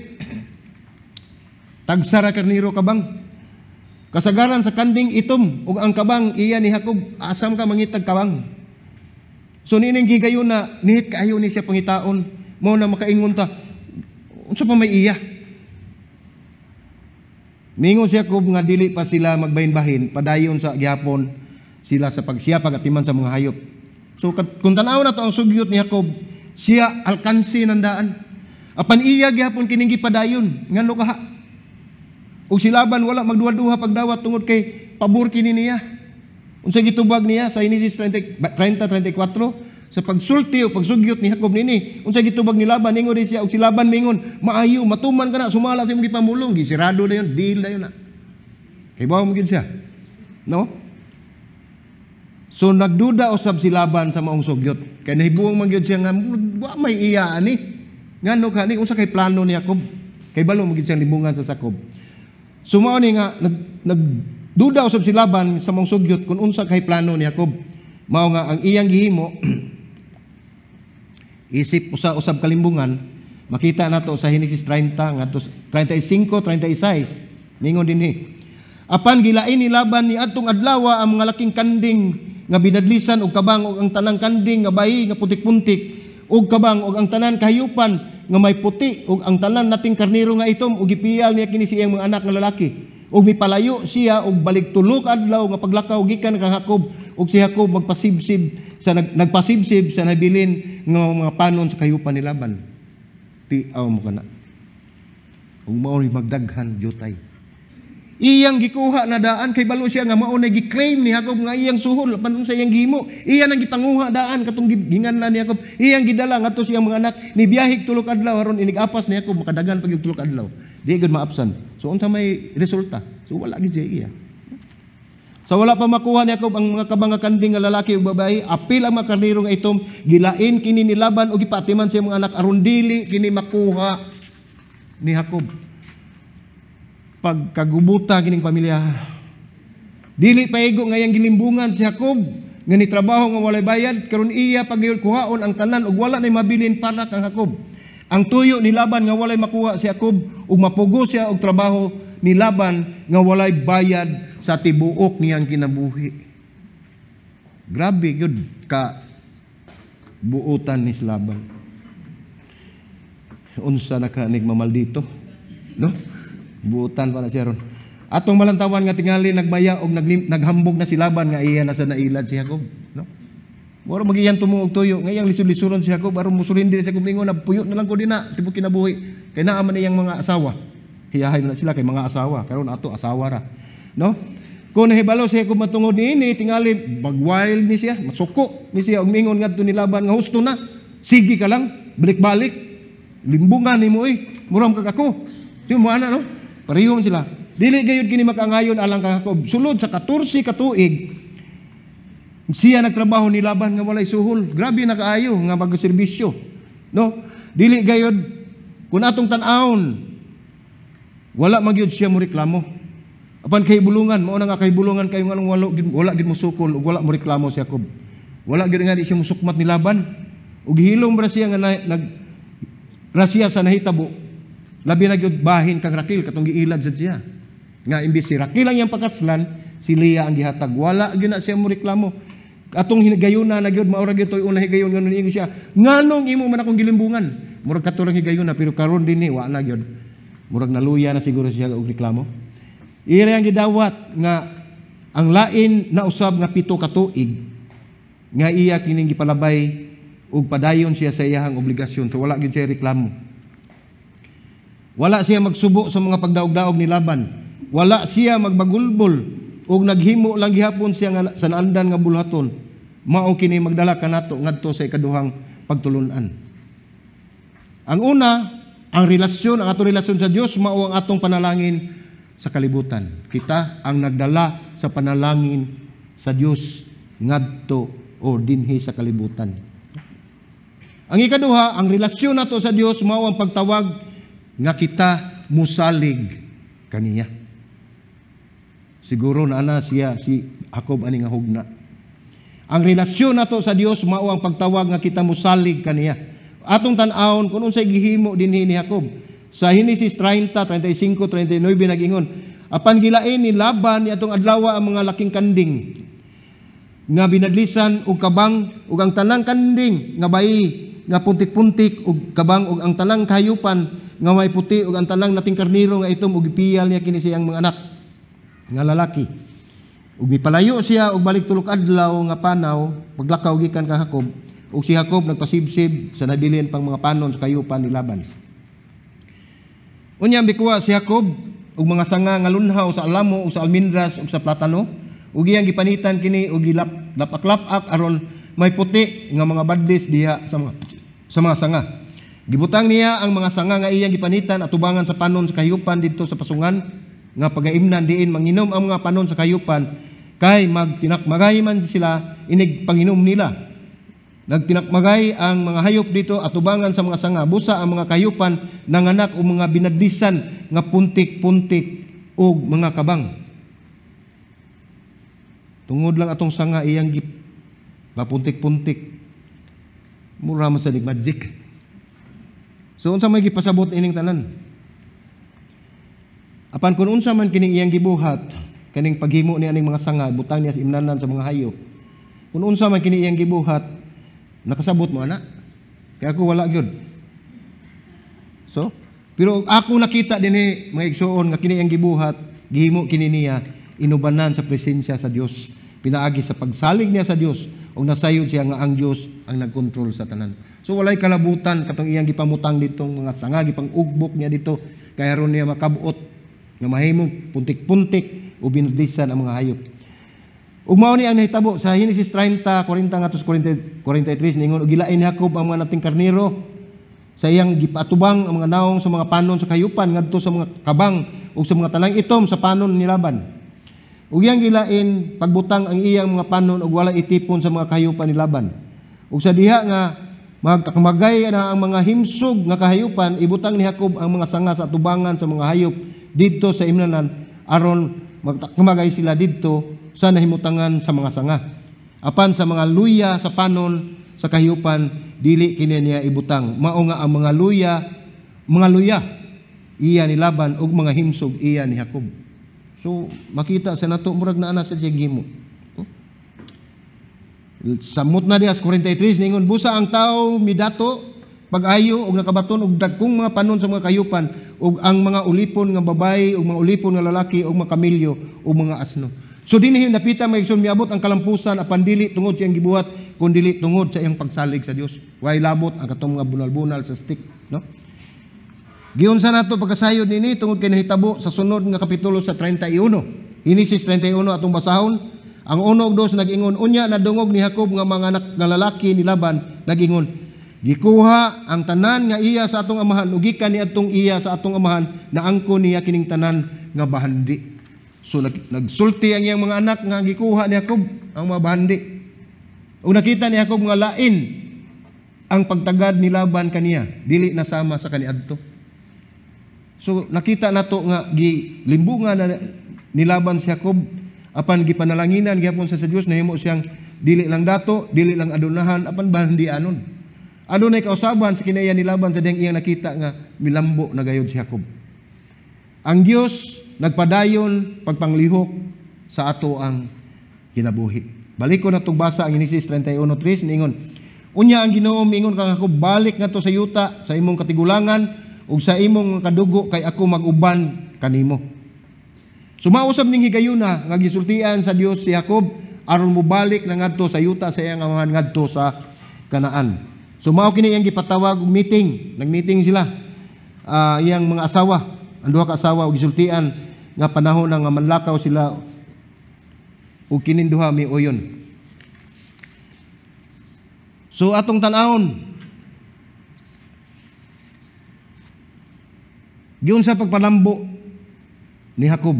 Tagsara karniro kabang. Kasagaran sa kanding itom ug ang kabang iya ni Jacob asam ka mangitag kabang. So nining gigayon na nihit kaayo ni siya pangitaon mo na makaingon ta unsa pa may iya Ningon si Jacob nga dili pa sila magbahin-bahin, padayon sa gihapon sila sa pagsiyapag at timan sa mga hayop. So kung tanaw na to ang sugyot ni Jacob, siya alkansi ng daan. Apan iya gihapon kining gipadayon ngano kaha. Ug silaban wala magduha-duha pagdawat tungod kay pabor kini niya. Unsa gitubag niya sa Genesis 30 30 34 sa pagsulti o pagsugyot ni Jacob nini unsay gitubag ni Laban ingon siya og si Laban mingon maayo matuman kana sumala sa imong gipamulong gisirado na yon deal na yon na kay mo gid siya no So nagduda usab si Laban sa maong sugyot kay nahibuang man gyud siya nga wa may iya ani ngano kani unsa kay plano ni Jacob kay balo mo gyud siyang libungan sa Jacob So mao ni nga nag, nagduda usab si Laban sa maong sugyot kung unsa kay plano ni Jacob mao nga ang iyang gihimo Isip usa usab kalimbungan, makita nato sa Genesis 30 ngadto 35 36 ningon dinhi. Apan gilain ni Laban ni atong adlaw ang mga laking kanding nga binadlisan og kabang og ang tanang kanding nga bayi nga putik-puntik og kabang og ang tanan kahayupan nga may puti og ang tanan nating karnero nga itom og gipiyal niya kini siyang mga anak nga lalaki og mipalayo siya og balik tulok adlaw nga paglakaw gikan kang Hakob ug si Jacob magpasimsib sa nag, nagpasimsib sa nabilin ng mga panon sa kayupan ni Laban. aw mo kana. Ug mao magdaghan jutay. Iyang gikuha na daan kay balo siya nga mao na giklaim ni Jacob nga iyang suhol lapan sa iyang gimo. Iya nang gitanguha daan katong ginganlan ni Jacob. Iyang gidala ngadto sa iyang mga anak ni biyahig tulok adlaw aron inigapas ni Jacob makadagan pag tulok adlaw. Di gud maapsan. So unsa may resulta? So wala gid siya iya. Sa so, wala pa makuha ni Jacob ang mga kabanga kanding nga lalaki ug babayi, apil ang mga karnero nga itom, gilain kini ni nilaban og gipatiman sa mga anak aron dili kini makuha ni Jacob. Pagkagubuta kining pamilya. Dili pa nga ngayang gilimbungan si Jacob nga ni trabaho nga walay bayad karon iya pagayon kuhaon ang tanan ug wala nay mabilin para kang Jacob. Ang tuyo ni Laban nga walay makuha si Jacob ug mapugo siya og trabaho ni Laban nga walay bayad sa tibuok niyang kinabuhi. Grabe yun ka buutan ni Laban. Unsa na ka nigmamal dito. No? Buutan pa na siya ron. Atong malantawan nga tingali nagbaya og naghambog na si Laban nga iya na sa nailad si Jacob, no? Moro magiyan tumuog tuyo, ngayang lisul-lisuron si Jacob aron musulin dili sa kumingo na puyo na lang ko dina tibo kinabuhi. Kay naa man iyang mga asawa. Hiyahay na sila kay mga asawa, karon ato asawa ra. No? Kung nahibalo siya kung matungod ni ini, tingali, bagwail ni siya, masuko ni siya, umingon nga laban nga husto na. Sige ka lang, balik-balik. Limbungan ni mo eh. Muram ka kako. Tiyo mo ana, no? Parihon sila. Dili gayud kini makangayon alang ka kakakob. Sulod sa 14 katuig, siya nagtrabaho ni Laban nga walay suhol. Grabe na kaayo nga magserbisyo. No? Dili gayud, kun atong tan-aon wala magyud siya mo reklamo. Apan kay bulungan, mao na nga kay bulungan kay nga walo gid wala gid musukol ug wala mo reklamo si Jacob. Wala gid nga di siya musukmat ni Laban. Ug hilom ra siya nga nag rasya sa nahitabo. Labi na gyud bahin kang Rakil katong giilad sa siya. Nga imbis si Rakil ang iyang pakaslan, si Leah ang gihatag. Wala gyud na siya mo reklamo. Atong higayuna na gyud mao ra gyud toy una higayon nganong ingon siya. Nganong imo man akong gilimbungan? Murag katurang higayuna pero karon dinhi wa na gyud. Murag naluya na siguro siya og reklamo. Ira ang gidawat nga ang lain na usab nga pito ka tuig nga iya kining gipalabay ug padayon siya sa iyang obligasyon so wala gyud siya reklamo. Wala siya magsubo sa mga pagdaog-daog ni Laban. Wala siya magbagulbol ug naghimo lang gihapon siya nga sa sanandan nga bulhaton. Mao kini magdala kanato ngadto sa ikaduhang pagtulunan. Ang una, ang relasyon, ang atong relasyon sa Dios mao ang atong panalangin sa kalibutan. Kita ang nagdala sa panalangin sa Dios ngadto o dinhi sa kalibutan. Ang ikaduha, ang relasyon nato sa Dios mao ang pagtawag nga kita musalig kaniya. Siguro na ana siya si Jacob ani nga hugna. Ang relasyon nato sa Dios mao ang pagtawag nga kita musalig kaniya. Atong tan aon kun unsay gihimo dinhi ni Jacob. Sa Hinesis 30, 25 39 nagingon, apan gilain ni Laban ni atong adlaw ang mga laking kanding nga binadlisan og kabang ug ang tanang kanding nga bayi nga puntik-puntik ug kabang ug ang tanang kayupan nga may puti ug ang tanang nating karnero nga itom ug ipiyal niya kini siyang mga anak nga lalaki. Ug mipalayo siya og balik tulok adlaw nga panaw paglakaw gikan ka Jacob ug si Jacob nagpasibsib sa nabilin pang mga panon sa kayupan ni Laban. Unya bikwa si Jacob ug mga sanga nga lunhaw sa alamo ug sa almendras ug sa platano ug iyang gipanitan kini ug gilap lapak aron may puti nga mga badlis diha sa mga sa mga sanga. Gibutang niya ang mga sanga nga iyang gipanitan at tubangan sa panon sa kayupan didto sa pasungan nga pagaimnan diin manginom ang mga panon sa kayupan kay magtinakmagay man sila inig panginom nila Nagtinakmagay ang mga hayop dito at ubangan sa mga sanga. Busa ang mga kayupan nanganak o mga binadisan nga puntik-puntik o mga kabang. Tungod lang atong sanga iyang gip. Papuntik-puntik. puntik Mura man sa magic. So unsa may gipasabot ining tanan? Apan kun unsa man kining iyang gibuhat, kaning paghimo ni aning mga sanga, butang niya sa imnanan sa mga hayop. Kung unsa man kini iyang gibuhat, Nakasabot mo, anak. Kaya ako wala yun. So, pero ako nakita din eh, mga igsoon, nga kini ang gibuhat, gihimo kini niya, inubanan sa presensya sa Dios, pinaagi sa pagsalig niya sa Dios, o nasayod siya nga ang Dios ang nagkontrol sa tanan. So walay kalabutan katong iyang gipamutang ditong mga sanga gipang ugbok niya dito kay aron niya makabuot nga mahimong puntik-puntik o binudisan ang mga hayop. Ugmao ni ang nahitabo sa Genesis 30, 40 ngadto 43 ningon gilain ni Jacob ang mga nating karniro sa iyang gipaatubang ang mga naong sa mga panon sa kayupan ngadto sa mga kabang ug sa mga talang itom sa panon ni Laban. Ug iyang gilain pagbutang ang iyang mga panon ug wala itipon sa mga kayupan ni Laban. Ug sa diha nga magtakmagay na ang mga himsog nga kahayupan ibutang ni Jacob ang mga sanga sa tubangan sa mga hayop didto sa imnanan aron magtakmagay sila didto sa nahimutangan sa mga sanga. Apan sa mga luya sa panon sa kahiupan dili kini niya ibutang. Mao nga ang mga luya, mga luya iya ni Laban ug mga himsog iya ni Jacob. So makita sa nato murag na ana sa gihimo. Samot na dias 43 ningon busa ang tao midato pag-ayo og nakabaton og dagkong mga panon sa mga kayupan og ang mga ulipon nga babay og mga ulipon nga lalaki og mga kamilyo og mga asno. So dinhi napita may igsoon miabot ang kalampusan apan dili tungod sa iyang gibuhat kun dili tungod sa iyang pagsalig sa Dios. Way labot ang katong mga bunal-bunal sa stick, no? Giunsa nato pagkasayod nini tungod kay nahitabo sa sunod nga kapitulo sa 31. Genesis 31 atong basahon. Ang uno og dos nag-ingon unya nadungog ni Jacob nga mga anak nga lalaki ni Laban nag-ingon Gikuha ang tanan nga iya sa atong amahan ug ni atong iya sa atong amahan na angko niya kining tanan nga bahandi. So nag, nagsulti ang iyang mga anak nga gikuha ni Jacob ang mga bandi. O nakita ni Jacob nga lain ang pagtagad ni Laban kaniya, dili na sama sa kaniadto. So nakita nato nga gilimbungan na ni Laban si Jacob apan gipanalanginan gyapon sa Dios na himo siyang dili lang dato, dili lang adunahan apan bandi anon. Adunay kausaban sa kinaiya ni Laban sa diyang iyang nakita nga milambo na gayod si Jacob. Ang Dios nagpadayon pagpanglihok sa ato ang kinabuhi. Balik ko na basa ang Genesis 31:3 ningon. Unya ang Ginoo miingon kang ako balik nga to sa yuta sa imong katigulangan ug sa imong kadugo kay ako maguban kanimo. Sumausab ning higayuna nga gisultian sa Dios si Jacob aron mobalik na ngadto sa yuta sa iyang amahan ngadto sa Kanaan. Sumao kini iyang gipatawag meeting, nag-meeting sila uh, iyang mga asawa, ang duha ka asawa og gisultian nga panahon nga manlakaw sila ug kininduha mi uyon. So atong tanawon Giun sa pagpalambo ni Jacob,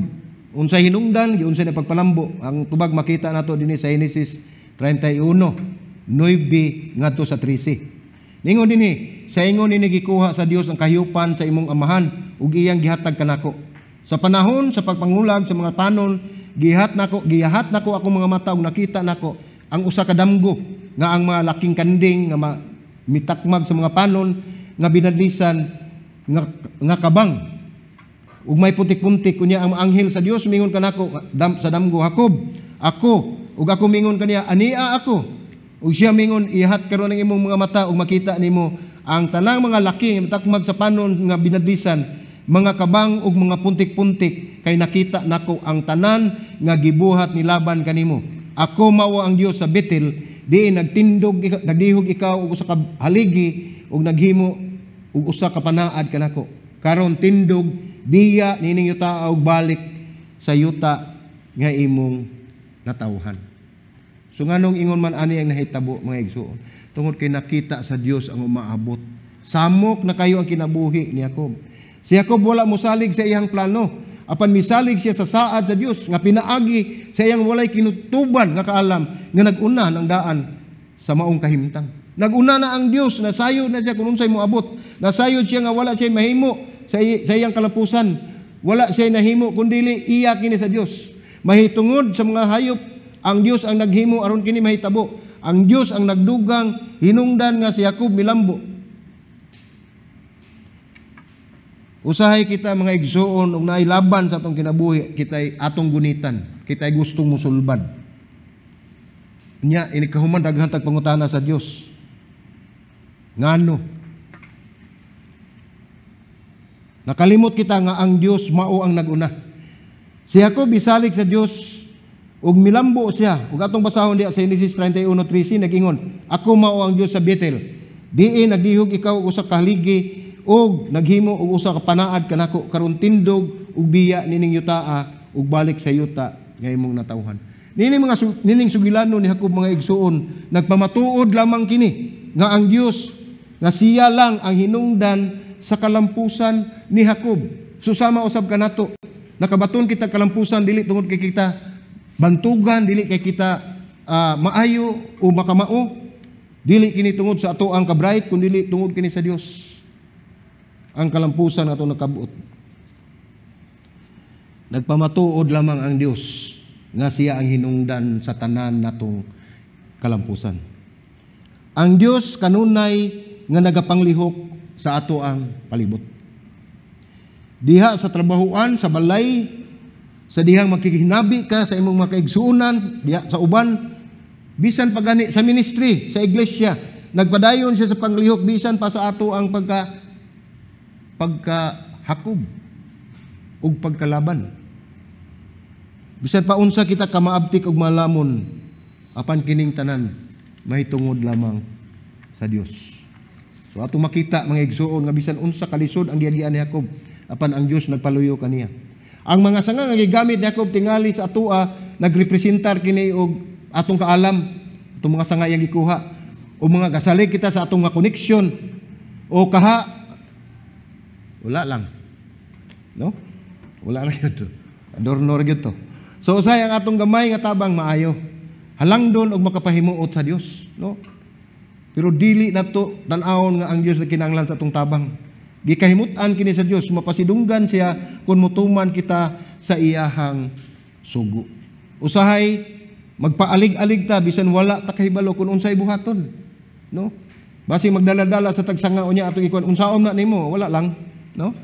unsay hinungdan, giun sa pagpalambo. Ang tubag makita nato dinhi sa Genesis 31, 9 ngadto sa 13. Ningon dinhi, sa ingon ni gikuha sa Dios ang kahiyupan sa imong amahan ug iyang gihatag kanako sa panahon sa pagpangulang sa mga panon, gihat nako, gihat nako ako mga mata og nakita nako ang usa ka damgo nga ang mga laking kanding nga ma, mitakmag sa mga panon nga binadlisan nga, nga kabang ug may putik-puntik kunya ang anghel sa Dios mingon kanako dam, sa damgo Hakob ako ug ako mingon kaniya ania ako ug siya mingon ihat karon ang imong mga mata ug makita nimo ang tanang mga laki nga mitakmag sa panon nga binadlisan mga kabang ug mga puntik-puntik kay nakita nako ang tanan nga gibuhat ni Laban kanimo. Ako mao ang Dios sa Betel, diin nagtindog nagdihog ikaw og usa ka haligi ug naghimo og usa ka panaad kanako. Karon tindog biya nining yuta og balik sa yuta nga imong natawhan. So nganong ingon man ani ang nahitabo mga igsoon tungod kay nakita sa Dios ang umaabot. Samok na kayo ang kinabuhi ni Jacob. Si Jacob wala musalig sa iyang plano. Apan misalig siya sa saad sa Dios nga pinaagi sa iyang walay kinutuban nga kaalam nga naguna ng daan sa maong kahimtang. Naguna na ang Dios na sayod na siya kung unsay moabot. Nasayod siya nga wala siya mahimo sa, sa iyang kalapusan. Wala siya nahimo kundili iya kini sa Dios. Mahitungod sa mga hayop ang Dios ang naghimo aron kini mahitabo. Ang Dios ang nagdugang hinungdan nga si Jacob milambo Usahay kita mga igsuon ug naay laban sa atong kinabuhi, kitay atong gunitan, kitay gustong musulbad. Nya ini kahuman daghan tag pangutana sa Dios. Ngano? Nakalimot kita nga ang Dios mao ang naguna. Si ako bisalig sa Dios ug milambo siya. Ug atong basahon diya sa Genesis 31:3 nagingon, ako mao ang Dios sa Bethel. Diin naglihog ikaw usa ka haligi og naghimo og usa ka panaad kanako karon tindog og biya nining yutaa ah, og balik sa yuta nga imong natawhan nining mga nining sugilano ni Jacob mga igsuon nagpamatuod lamang kini nga ang Dios nga siya lang ang hinungdan sa kalampusan ni Jacob susama usab kanato nakabaton kita kalampusan dili tungod kay kita bantugan dili kay kita uh, maayo o makamao dili kini tungod sa ato ang kabright kun dili tungod kini sa Dios ang kalampusan ato nakabuot. Nagpamatuod lamang ang Dios nga siya ang hinungdan sa tanan natong kalampusan. Ang Dios kanunay nga nagapanglihok sa ato ang palibot. Diha sa trabahoan, sa balay, sa dihang makikihinabi ka sa imong makaigsuunan, diha sa uban, bisan pagani sa ministry, sa iglesia, nagpadayon siya sa panglihok bisan pa sa ato ang pagka pagkahakob ug pagkalaban. Bisan pa unsa kita kamaabtik og malamon apan kining tanan mahitungod lamang sa Dios. So ato makita mga igsuon nga bisan unsa kalisod ang giagian ni Jacob apan ang Dios nagpaluyo kaniya. Ang mga sanga nga gigamit ni Jacob tingali sa atoa nagrepresentar kini og atong kaalam atong mga sanga yang gikuha o mga kasalig kita sa atong nga koneksyon o kaha wala lang. No? Wala ra to. Adorno ra gyud to. So usay ang atong gamay nga tabang maayo. Halang doon og makapahimuot sa Dios, no? Pero dili na to tan nga ang Dios na kinanglan sa atong tabang. Gikahimutan kini sa Dios, mapasidunggan siya kung mutuman kita sa iyahang sugo. Usahay magpaalig-alig ta bisan wala ta kahibalo kun unsay buhaton, no? Basi magdala-dala sa tagsanga unya atong ikon unsaon na nimo, wala lang. No?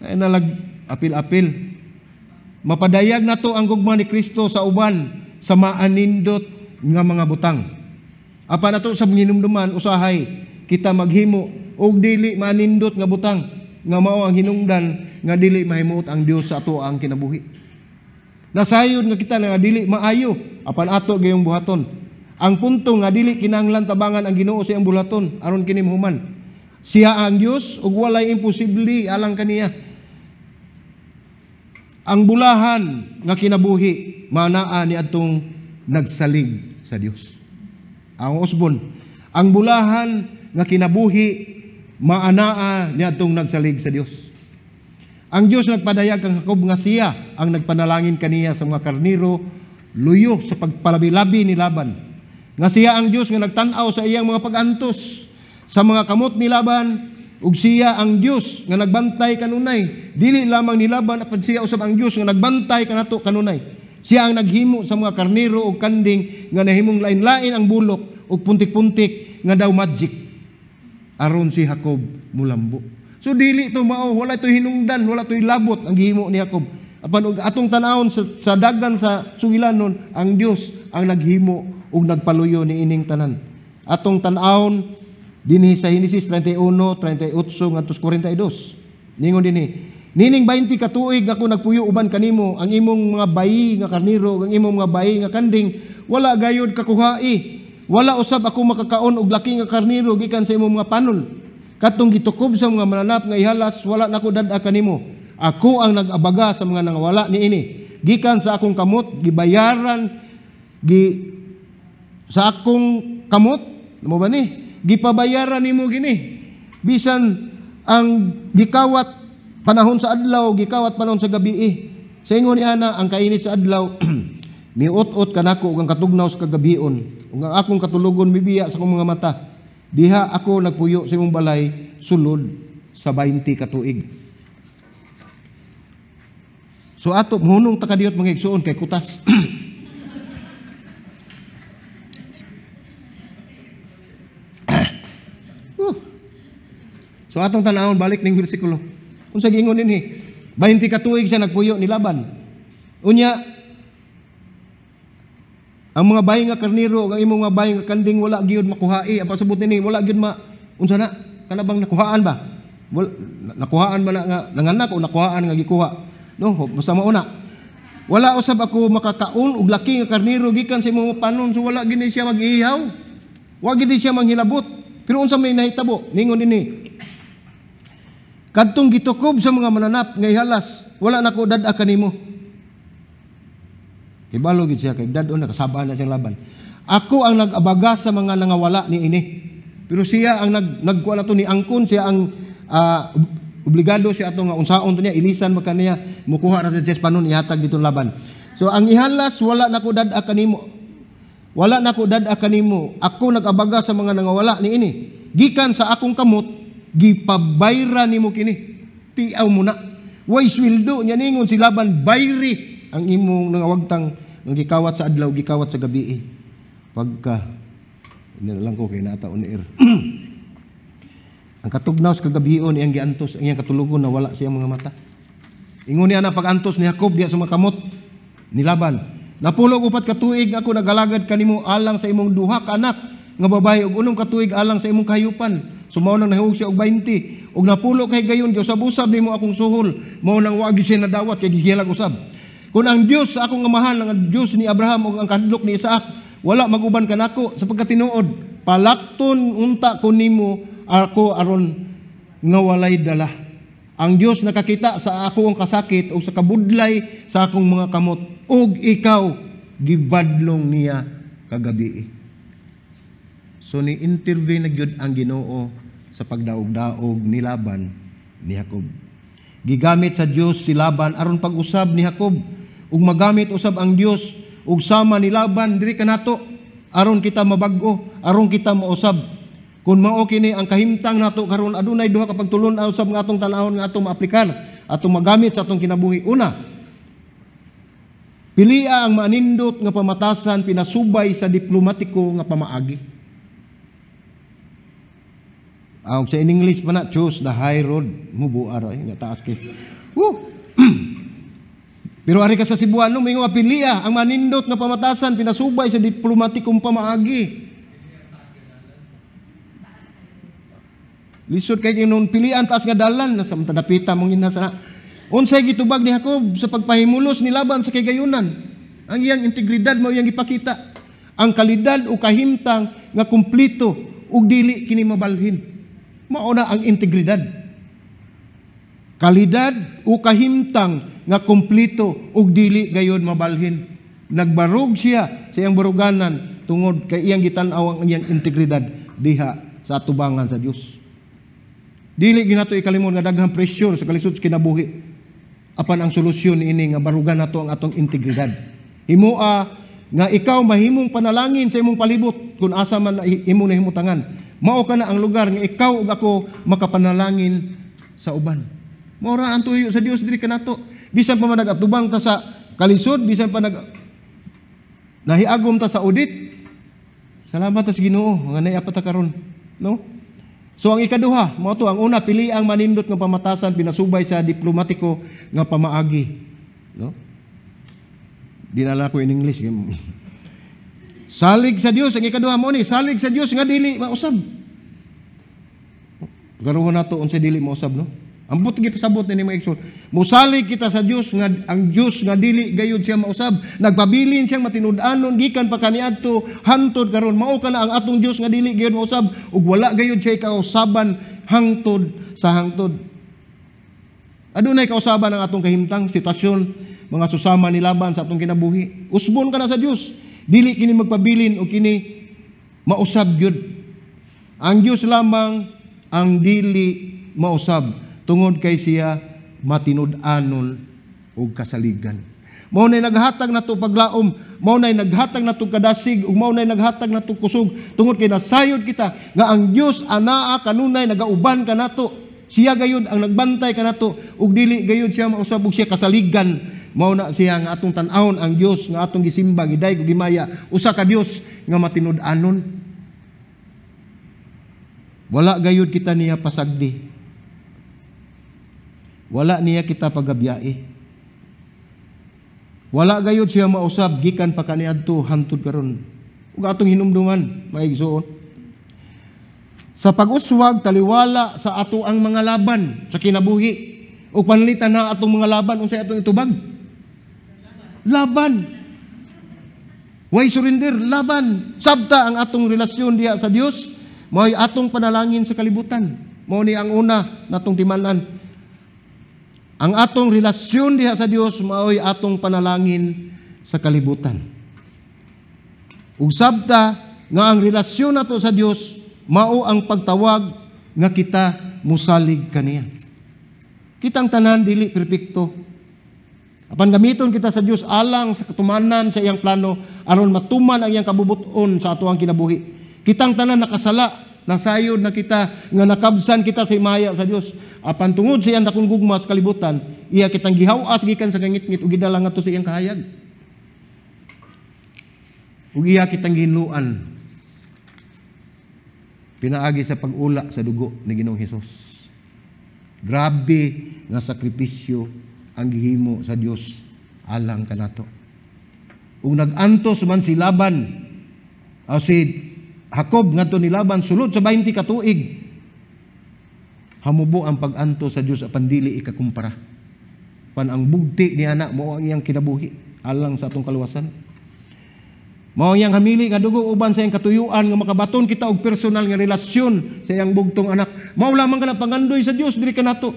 Ay eh, nalag apil-apil. Mapadayag na to ang gugma ni Kristo sa uban sa maanindot nga mga butang. Apa na to sa minumduman usahay kita maghimo og dili maanindot nga butang nga mao ang hinungdan nga dili mahimot ang Dios sa ato ang kinabuhi. Nasayod nga kita nga dili maayo apan ato gayong buhaton. Ang punto nga dili kinanglan tabangan ang Ginoo sa iyang bulaton aron kini human. Siya ang Dios ug walay imposible alang kaniya. Ang bulahan nga kinabuhi manaa ni atong nagsalig sa Dios. Ang usbon, ang bulahan nga kinabuhi maanaa ni atong nagsalig sa Dios. Ang Dios nagpadayag kang Jacob nga siya ang nagpanalangin kaniya sa mga karniro luyo sa pagpalabi-labi ni Laban. Nga siya ang Dios nga nagtan-aw sa iyang mga pagantos sa mga kamot ni Laban ug siya ang Dios nga nagbantay kanunay dili lamang ni Laban apan siya usab ang Dios nga nagbantay kanato kanunay siya ang naghimo sa mga karnero ug kanding nga nahimong lain-lain ang bulok ug puntik-puntik nga daw magic aron si Jacob mulambo so dili to mao wala to hinungdan wala to labot ang gihimo ni Jacob apan ug atong tan-awon sa, sa dagan sa sugilanon ang Dios ang naghimo ug nagpaluyo ni ining tanan atong tan-awon Dinhi sa Henesis 31, 38 ngadto 42. Ningon dinhi, nining 20 katuig ako nagpuyo uban kanimo, ang imong mga bayi nga kaniro, ang imong mga bayi nga kanding wala gayod kakuhai. Wala usab ako makakaon og laki nga karniro gikan sa imong mga panon. Katong gitukob sa mga mananap nga ihalas, wala nako dad-a kanimo. Ako ang nagabaga sa mga nangawala ni ini. Gikan sa akong kamot, gibayaran gi sa akong kamot, mo ba ni? gipabayaran nimo gini. Bisan ang gikawat panahon sa adlaw, gikawat panahon sa gabi eh. Sa ingon ni ana ang kainit sa adlaw, miot-ot kanako ug ang katugnaw sa kagabion, ug ang akong katulogon mibiya sa akong mga mata. Diha ako nagpuyo sa imong balay sulod sa 20 ka tuig. So ato mohunong ta kadiot mga igsoon kay kutas. So atong tanawon balik ning bersikulo. Unsa giingon dinhi? 20 ka tuig siya nagpuyo ni Laban. Unya ang mga bayi nga karniro, ang imong mga bayi nga kanding wala gyud makuhai, ang pasabot ni wala gyud ma unsa na kanabang nakuhaan ba? Wala, nakuhaan ba na nga nanganak o nakuhaan nga gikuha? No, basta mauna. Wala usab ako makakaon og laki nga karniro gikan sa imong panon so wala gini siya mag-ihaw. Wa gid siya manghilabot. Pero unsa may nahitabo? Ningon ini, Kadtong gitukob sa mga mananap nga ihalas, wala na ko dad-a kanimo. Ibalo gid siya kay dad-o oh, na kasabaan na siyang laban. Ako ang nag sa mga nangawala ni ini. Pero siya ang nag nagkuha na to ni angkon, siya ang uh, obligado siya atong nga unsaon niya ilisan man kaniya mukuha ra sa panon ihatag dito laban. So ang ihalas wala na ko dad-a kanimo. Wala na ko dad-a kanimo. Ako nag sa mga nangawala ni ini. Gikan sa akong kamot, gipabayra nimo kini. Tiaw mo na. Way sweldo nya ningon si Laban bayri ang imong nangawagtang ang gikawat sa adlaw, gikawat sa gabi. Eh. Pagka ina lang ko kay naata on air. ang katugnaw sa kagabihon iyang giantos, iyang katulugon na wala siya mga mata. Ingon niya na pagantos ni Jacob diya sumakamot ni Laban. Napulog upat katuig ako nagalagad kanimo alang sa imong duha ka anak nga babae ug unong katuig alang sa imong kahayupan. Sumaw lang nahog siya og 20. Og napulo kay gayon, Diyos, abusab nimo akong suhol. Mao nang wagi siya nadawat, kay gigilag usab. Kung ang Dios Diyos, akong amahan, ang Dios ni Abraham o ang kadlok ni Isaac, wala maguban kanako sa pagkatinuod. Palakton unta ko nimo ako aron nga walay dala. Ang Dios nakakita sa akong kasakit o sa kabudlay sa akong mga kamot. Og ikaw, gibadlong niya kagabi. So ni-intervene na ang ginoo sa pagdaog-daog ni Laban ni Jacob. Gigamit sa Dios si Laban aron pag-usab ni Jacob ug magamit usab ang Dios ug sama ni Laban diri kanato aron kita mabag-o, aron kita mausab. Kung mao kini ang kahimtang nato karon adunay duha ka pagtulon aron sa nga atong tan-awon nga atong maaplikar, atong magamit sa atong kinabuhi. Una, Pilia ang manindot nga pamatasan pinasubay sa diplomatiko nga pamaagi. Ang sa in English man na, choose the high road. Mubuar, ay, nga taas kay. Woo! Pero ari ka sa Cebuano, may nga piliya, ang manindot na pamatasan, pinasubay sa diplomatikong pamaagi. Lisod kay nun pilian, taas nga dalan, nasa matadapita mong inasana. Unsay gitubag ni Jacob sa pagpahimulos ni Laban sa kagayunan. Ang iyang integridad mao iyang ipakita. Ang kalidad o kahimtang nga kumplito ug dili kini mabalhin. Mauna ang integridad. Kalidad o kahimtang nga kumplito ug dili gayon mabalhin. Nagbarug siya sa iyang baruganan tungod kay iyang gitanaw ang iyang integridad diha sa tubangan sa Dios. Dili ginato ikalimon nga daghang pressure sa kalisod sa kinabuhi. Apan ang solusyon ini nga barugan nato ang atong integridad. Himoa ah, nga ikaw mahimong panalangin sa imong palibot kung asa man imong nahimutangan Mao ka na ang lugar nga ikaw ug ako makapanalangin sa uban. Mora ang tuyo sa Dios diri kanato. Bisan pa man nagatubang ta sa kalisod, bisan pa nag nahiagom ta sa audit. Salamat sa Ginoo nga naiapa ta karon, no? So ang ikaduha, mao to ang una pili ang manindot nga pamatasan pinasubay sa diplomatiko nga pamaagi, no? Dinala ko in English. Salig sa Dios ang ikaduha mo ni, salig sa Dios nga dili mausab. Garuhon nato unsay dili mausab no? Ang gi pasabot ni mga igsoon. Musalig kita sa Dios nga ang Dios nga dili gayud siya mausab. Nagpabilin siyang matinud-anon gikan pa kaniadto hantod karon mao kana ang atong Dios nga dili gayud mausab ug wala gayud siya kausaban hangtod sa hangtod. Adunay kausaban ang atong kahimtang sitasyon mga susama ni Laban sa atong kinabuhi. Usbon kana sa Dios. Dili kini magpabilin o kini mausab gyud. Ang Dios lamang ang dili mausab tungod kay siya matinud-anon og kasaligan. Mao nay naghatag nato paglaom, mao nay naghatag nato kadasig ug mao nay naghatag nato kusog tungod kay nasayod kita nga ang Dios anaa kanunay nagauban ka nato. Siya gayud ang nagbantay kanato ug dili gayud siya mausab og siya kasaligan mao na siya nga atong tan ang Dios nga atong gisimba giday kog gimaya usa ka Dios nga matinud-anon. Wala gayud kita niya pasagdi. Wala niya kita pagabyae. Wala gayud siya mausab gikan pa kaniadto hangtod karon. Ug atong hinumduman mga igsoon sa pag-uswag taliwala sa ato ang mga laban sa kinabuhi o panlitan na atong mga laban unsay atong itubag Laban. Why surrender? Laban. Sabta ang atong relasyon diya sa Dios. Mao'y atong panalangin sa kalibutan. Mao ni ang una natong timanan. Ang atong relasyon diha sa Dios mao'y atong panalangin sa kalibutan. Ug sabta nga ang relasyon nato sa Dios mao ang pagtawag nga kita musalig kaniya. Kitang tanan dili perpekto Apan gamiton kita sa Dios alang sa katumanan sa iyang plano aron matuman ang iyang kabubuton sa ato kinabuhi. Kitang tanan nakasala, nasayod na kita nga nakabsan kita sa himaya sa Dios. Apan tungod sa iyang dakong gugma sa kalibutan, iya kitang gihawas gikan sa gangit-ngit ug gidala ngadto sa iyang kahayag. Ug iya kitang ginuan pinaagi sa pag-ula sa dugo ni Ginoong Hesus. Grabe nga sakripisyo ang gihimo sa Dios alang kanato. Ug nagantos man si Laban o si Jacob ngadto ni Laban sulod sa 20 ka tuig. Hamubo ang paganto sa Dios apan dili ikakumpara. Pan ang bugti ni anak mo ang iyang kinabuhi alang sa atong kaluwasan. Mao ang iyang hamili nga dugo uban sa iyang katuyuan nga makabaton kita og personal nga relasyon sa iyang bugtong anak. Mao lamang kana pangandoy sa Dios diri kanato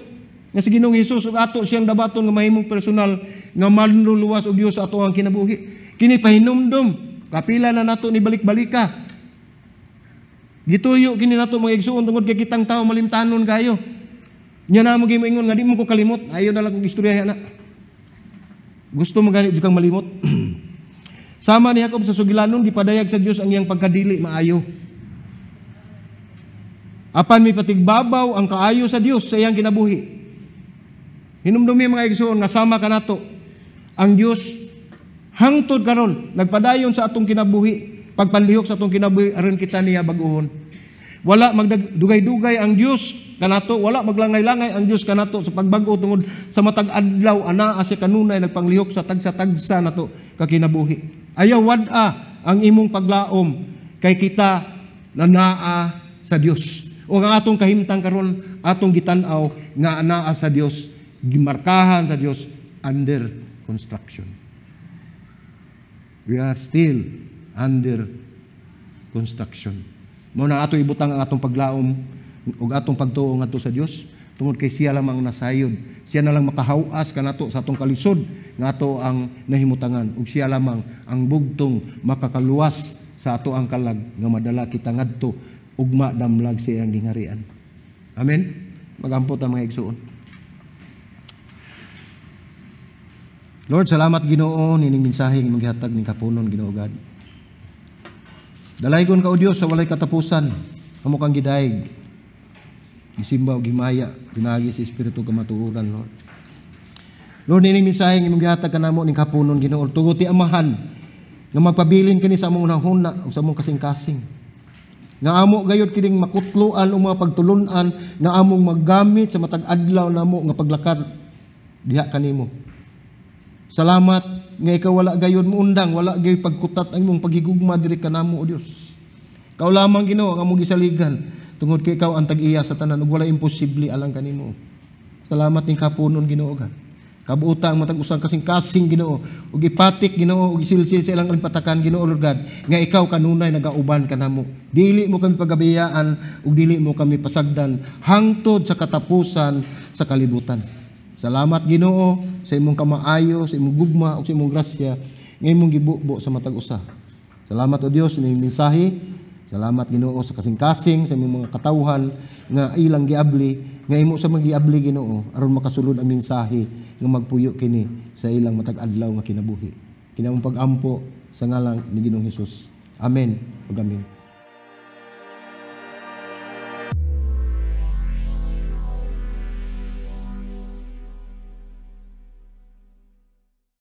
nga si Ginoong Hesus ug ato siyang dabaton nga mahimong personal nga manluluwas og Dios sa ato ang kinabuhi. Kini pahinumdom, kapila na nato ni balik-balika. Gituyo kini nato mga igsuon tungod kay kitang tawo malimtanon kayo. Nya na mo gimingon nga di mo ko kalimot. Ayo na lang kog istorya na. Gusto mo gani kang malimot. Sama ni Jacob sa sugilanon gipadayag sa Dios ang iyang pagkadili maayo. Apan may patigbabaw ang kaayo sa Dios sa iyang kinabuhi. Hinumdumi mga igsoon nga sama kanato ang Dios hangtod karon nagpadayon sa atong kinabuhi, pagpanlihok sa atong kinabuhi aron kita niya baguhon. Wala magdugay-dugay ang Dios kanato, wala maglangay-langay ang Dios kanato sa pagbag-o tungod sa matag adlaw ana asi kanunay nagpanglihok sa tagsa-tagsa nato ka kinabuhi. Ayaw wad-a ang imong paglaom kay kita na naa sa Dios. O ang atong kahimtang karon atong gitan-aw nga naa sa Dios gimarkahan sa Dios under construction. We are still under construction. Mao na ato ibutang ang atong paglaom ug atong pagtuo ngadto sa Dios tungod kay siya lamang nasayod. Siya na lang makahawas kanato sa atong kalisod nga ato ang nahimutangan ug siya lamang ang bugtong makakaluwas sa ato ang kalag nga madala kita ngadto ugma damlag sa iyang gingharian. Amen. Magampot ang mga igsuon. Lord, salamat Ginoo nining mensahe nga maghihatag ning kapunon Ginoo God. Dalaygon ka o Dios sa walay katapusan amo kang gidayeg. Gisimba o gimaya pinagi sa espiritu ka matuoran Lord. Lord nining mensahe nga maghihatag kanamo ning kapunon Ginoo tugo ti amahan nga magpabilin kini sa among nahuna o sa among kasing-kasing. Nga amo gayud kining makutloan o mga pagtulunan nga among maggamit sa matag adlaw namo nga paglakad diha kanimo. Salamat nga ikaw wala gayon mo undang, wala gay pagkutat ang imong pagigugma diri kanamo o Dios. Ikaw lamang Ginoo ang among gisaligan tungod kay ikaw ang tag-iya sa tanan ug wala imposible alang kanimo. Salamat ning kapunon Ginoo ka. Kabuuta ang matag usang kasing-kasing Ginoo ug ipatik Ginoo ug isilsil sa ilang patakan Ginoo Lord God nga ikaw kanunay nagauban kanamo. Dili mo kami pagabiyaan ug dili mo kami pasagdan hangtod sa katapusan sa kalibutan. Salamat Ginoo sa imong kamaayo, sa imong gugma ug sa imong grasya nga imong gibubo sa matag usa. Salamat o Dios ning mensahe. Salamat Ginoo sa kasing-kasing sa imong mga katawhan nga ilang giabli nga imo sa magiabli Ginoo aron makasulod ang mensahe nga magpuyo kini sa ilang matag adlaw nga kinabuhi. Kinamong pagampo sa ngalang ni Ginoong Hesus. Amen. Ug amen.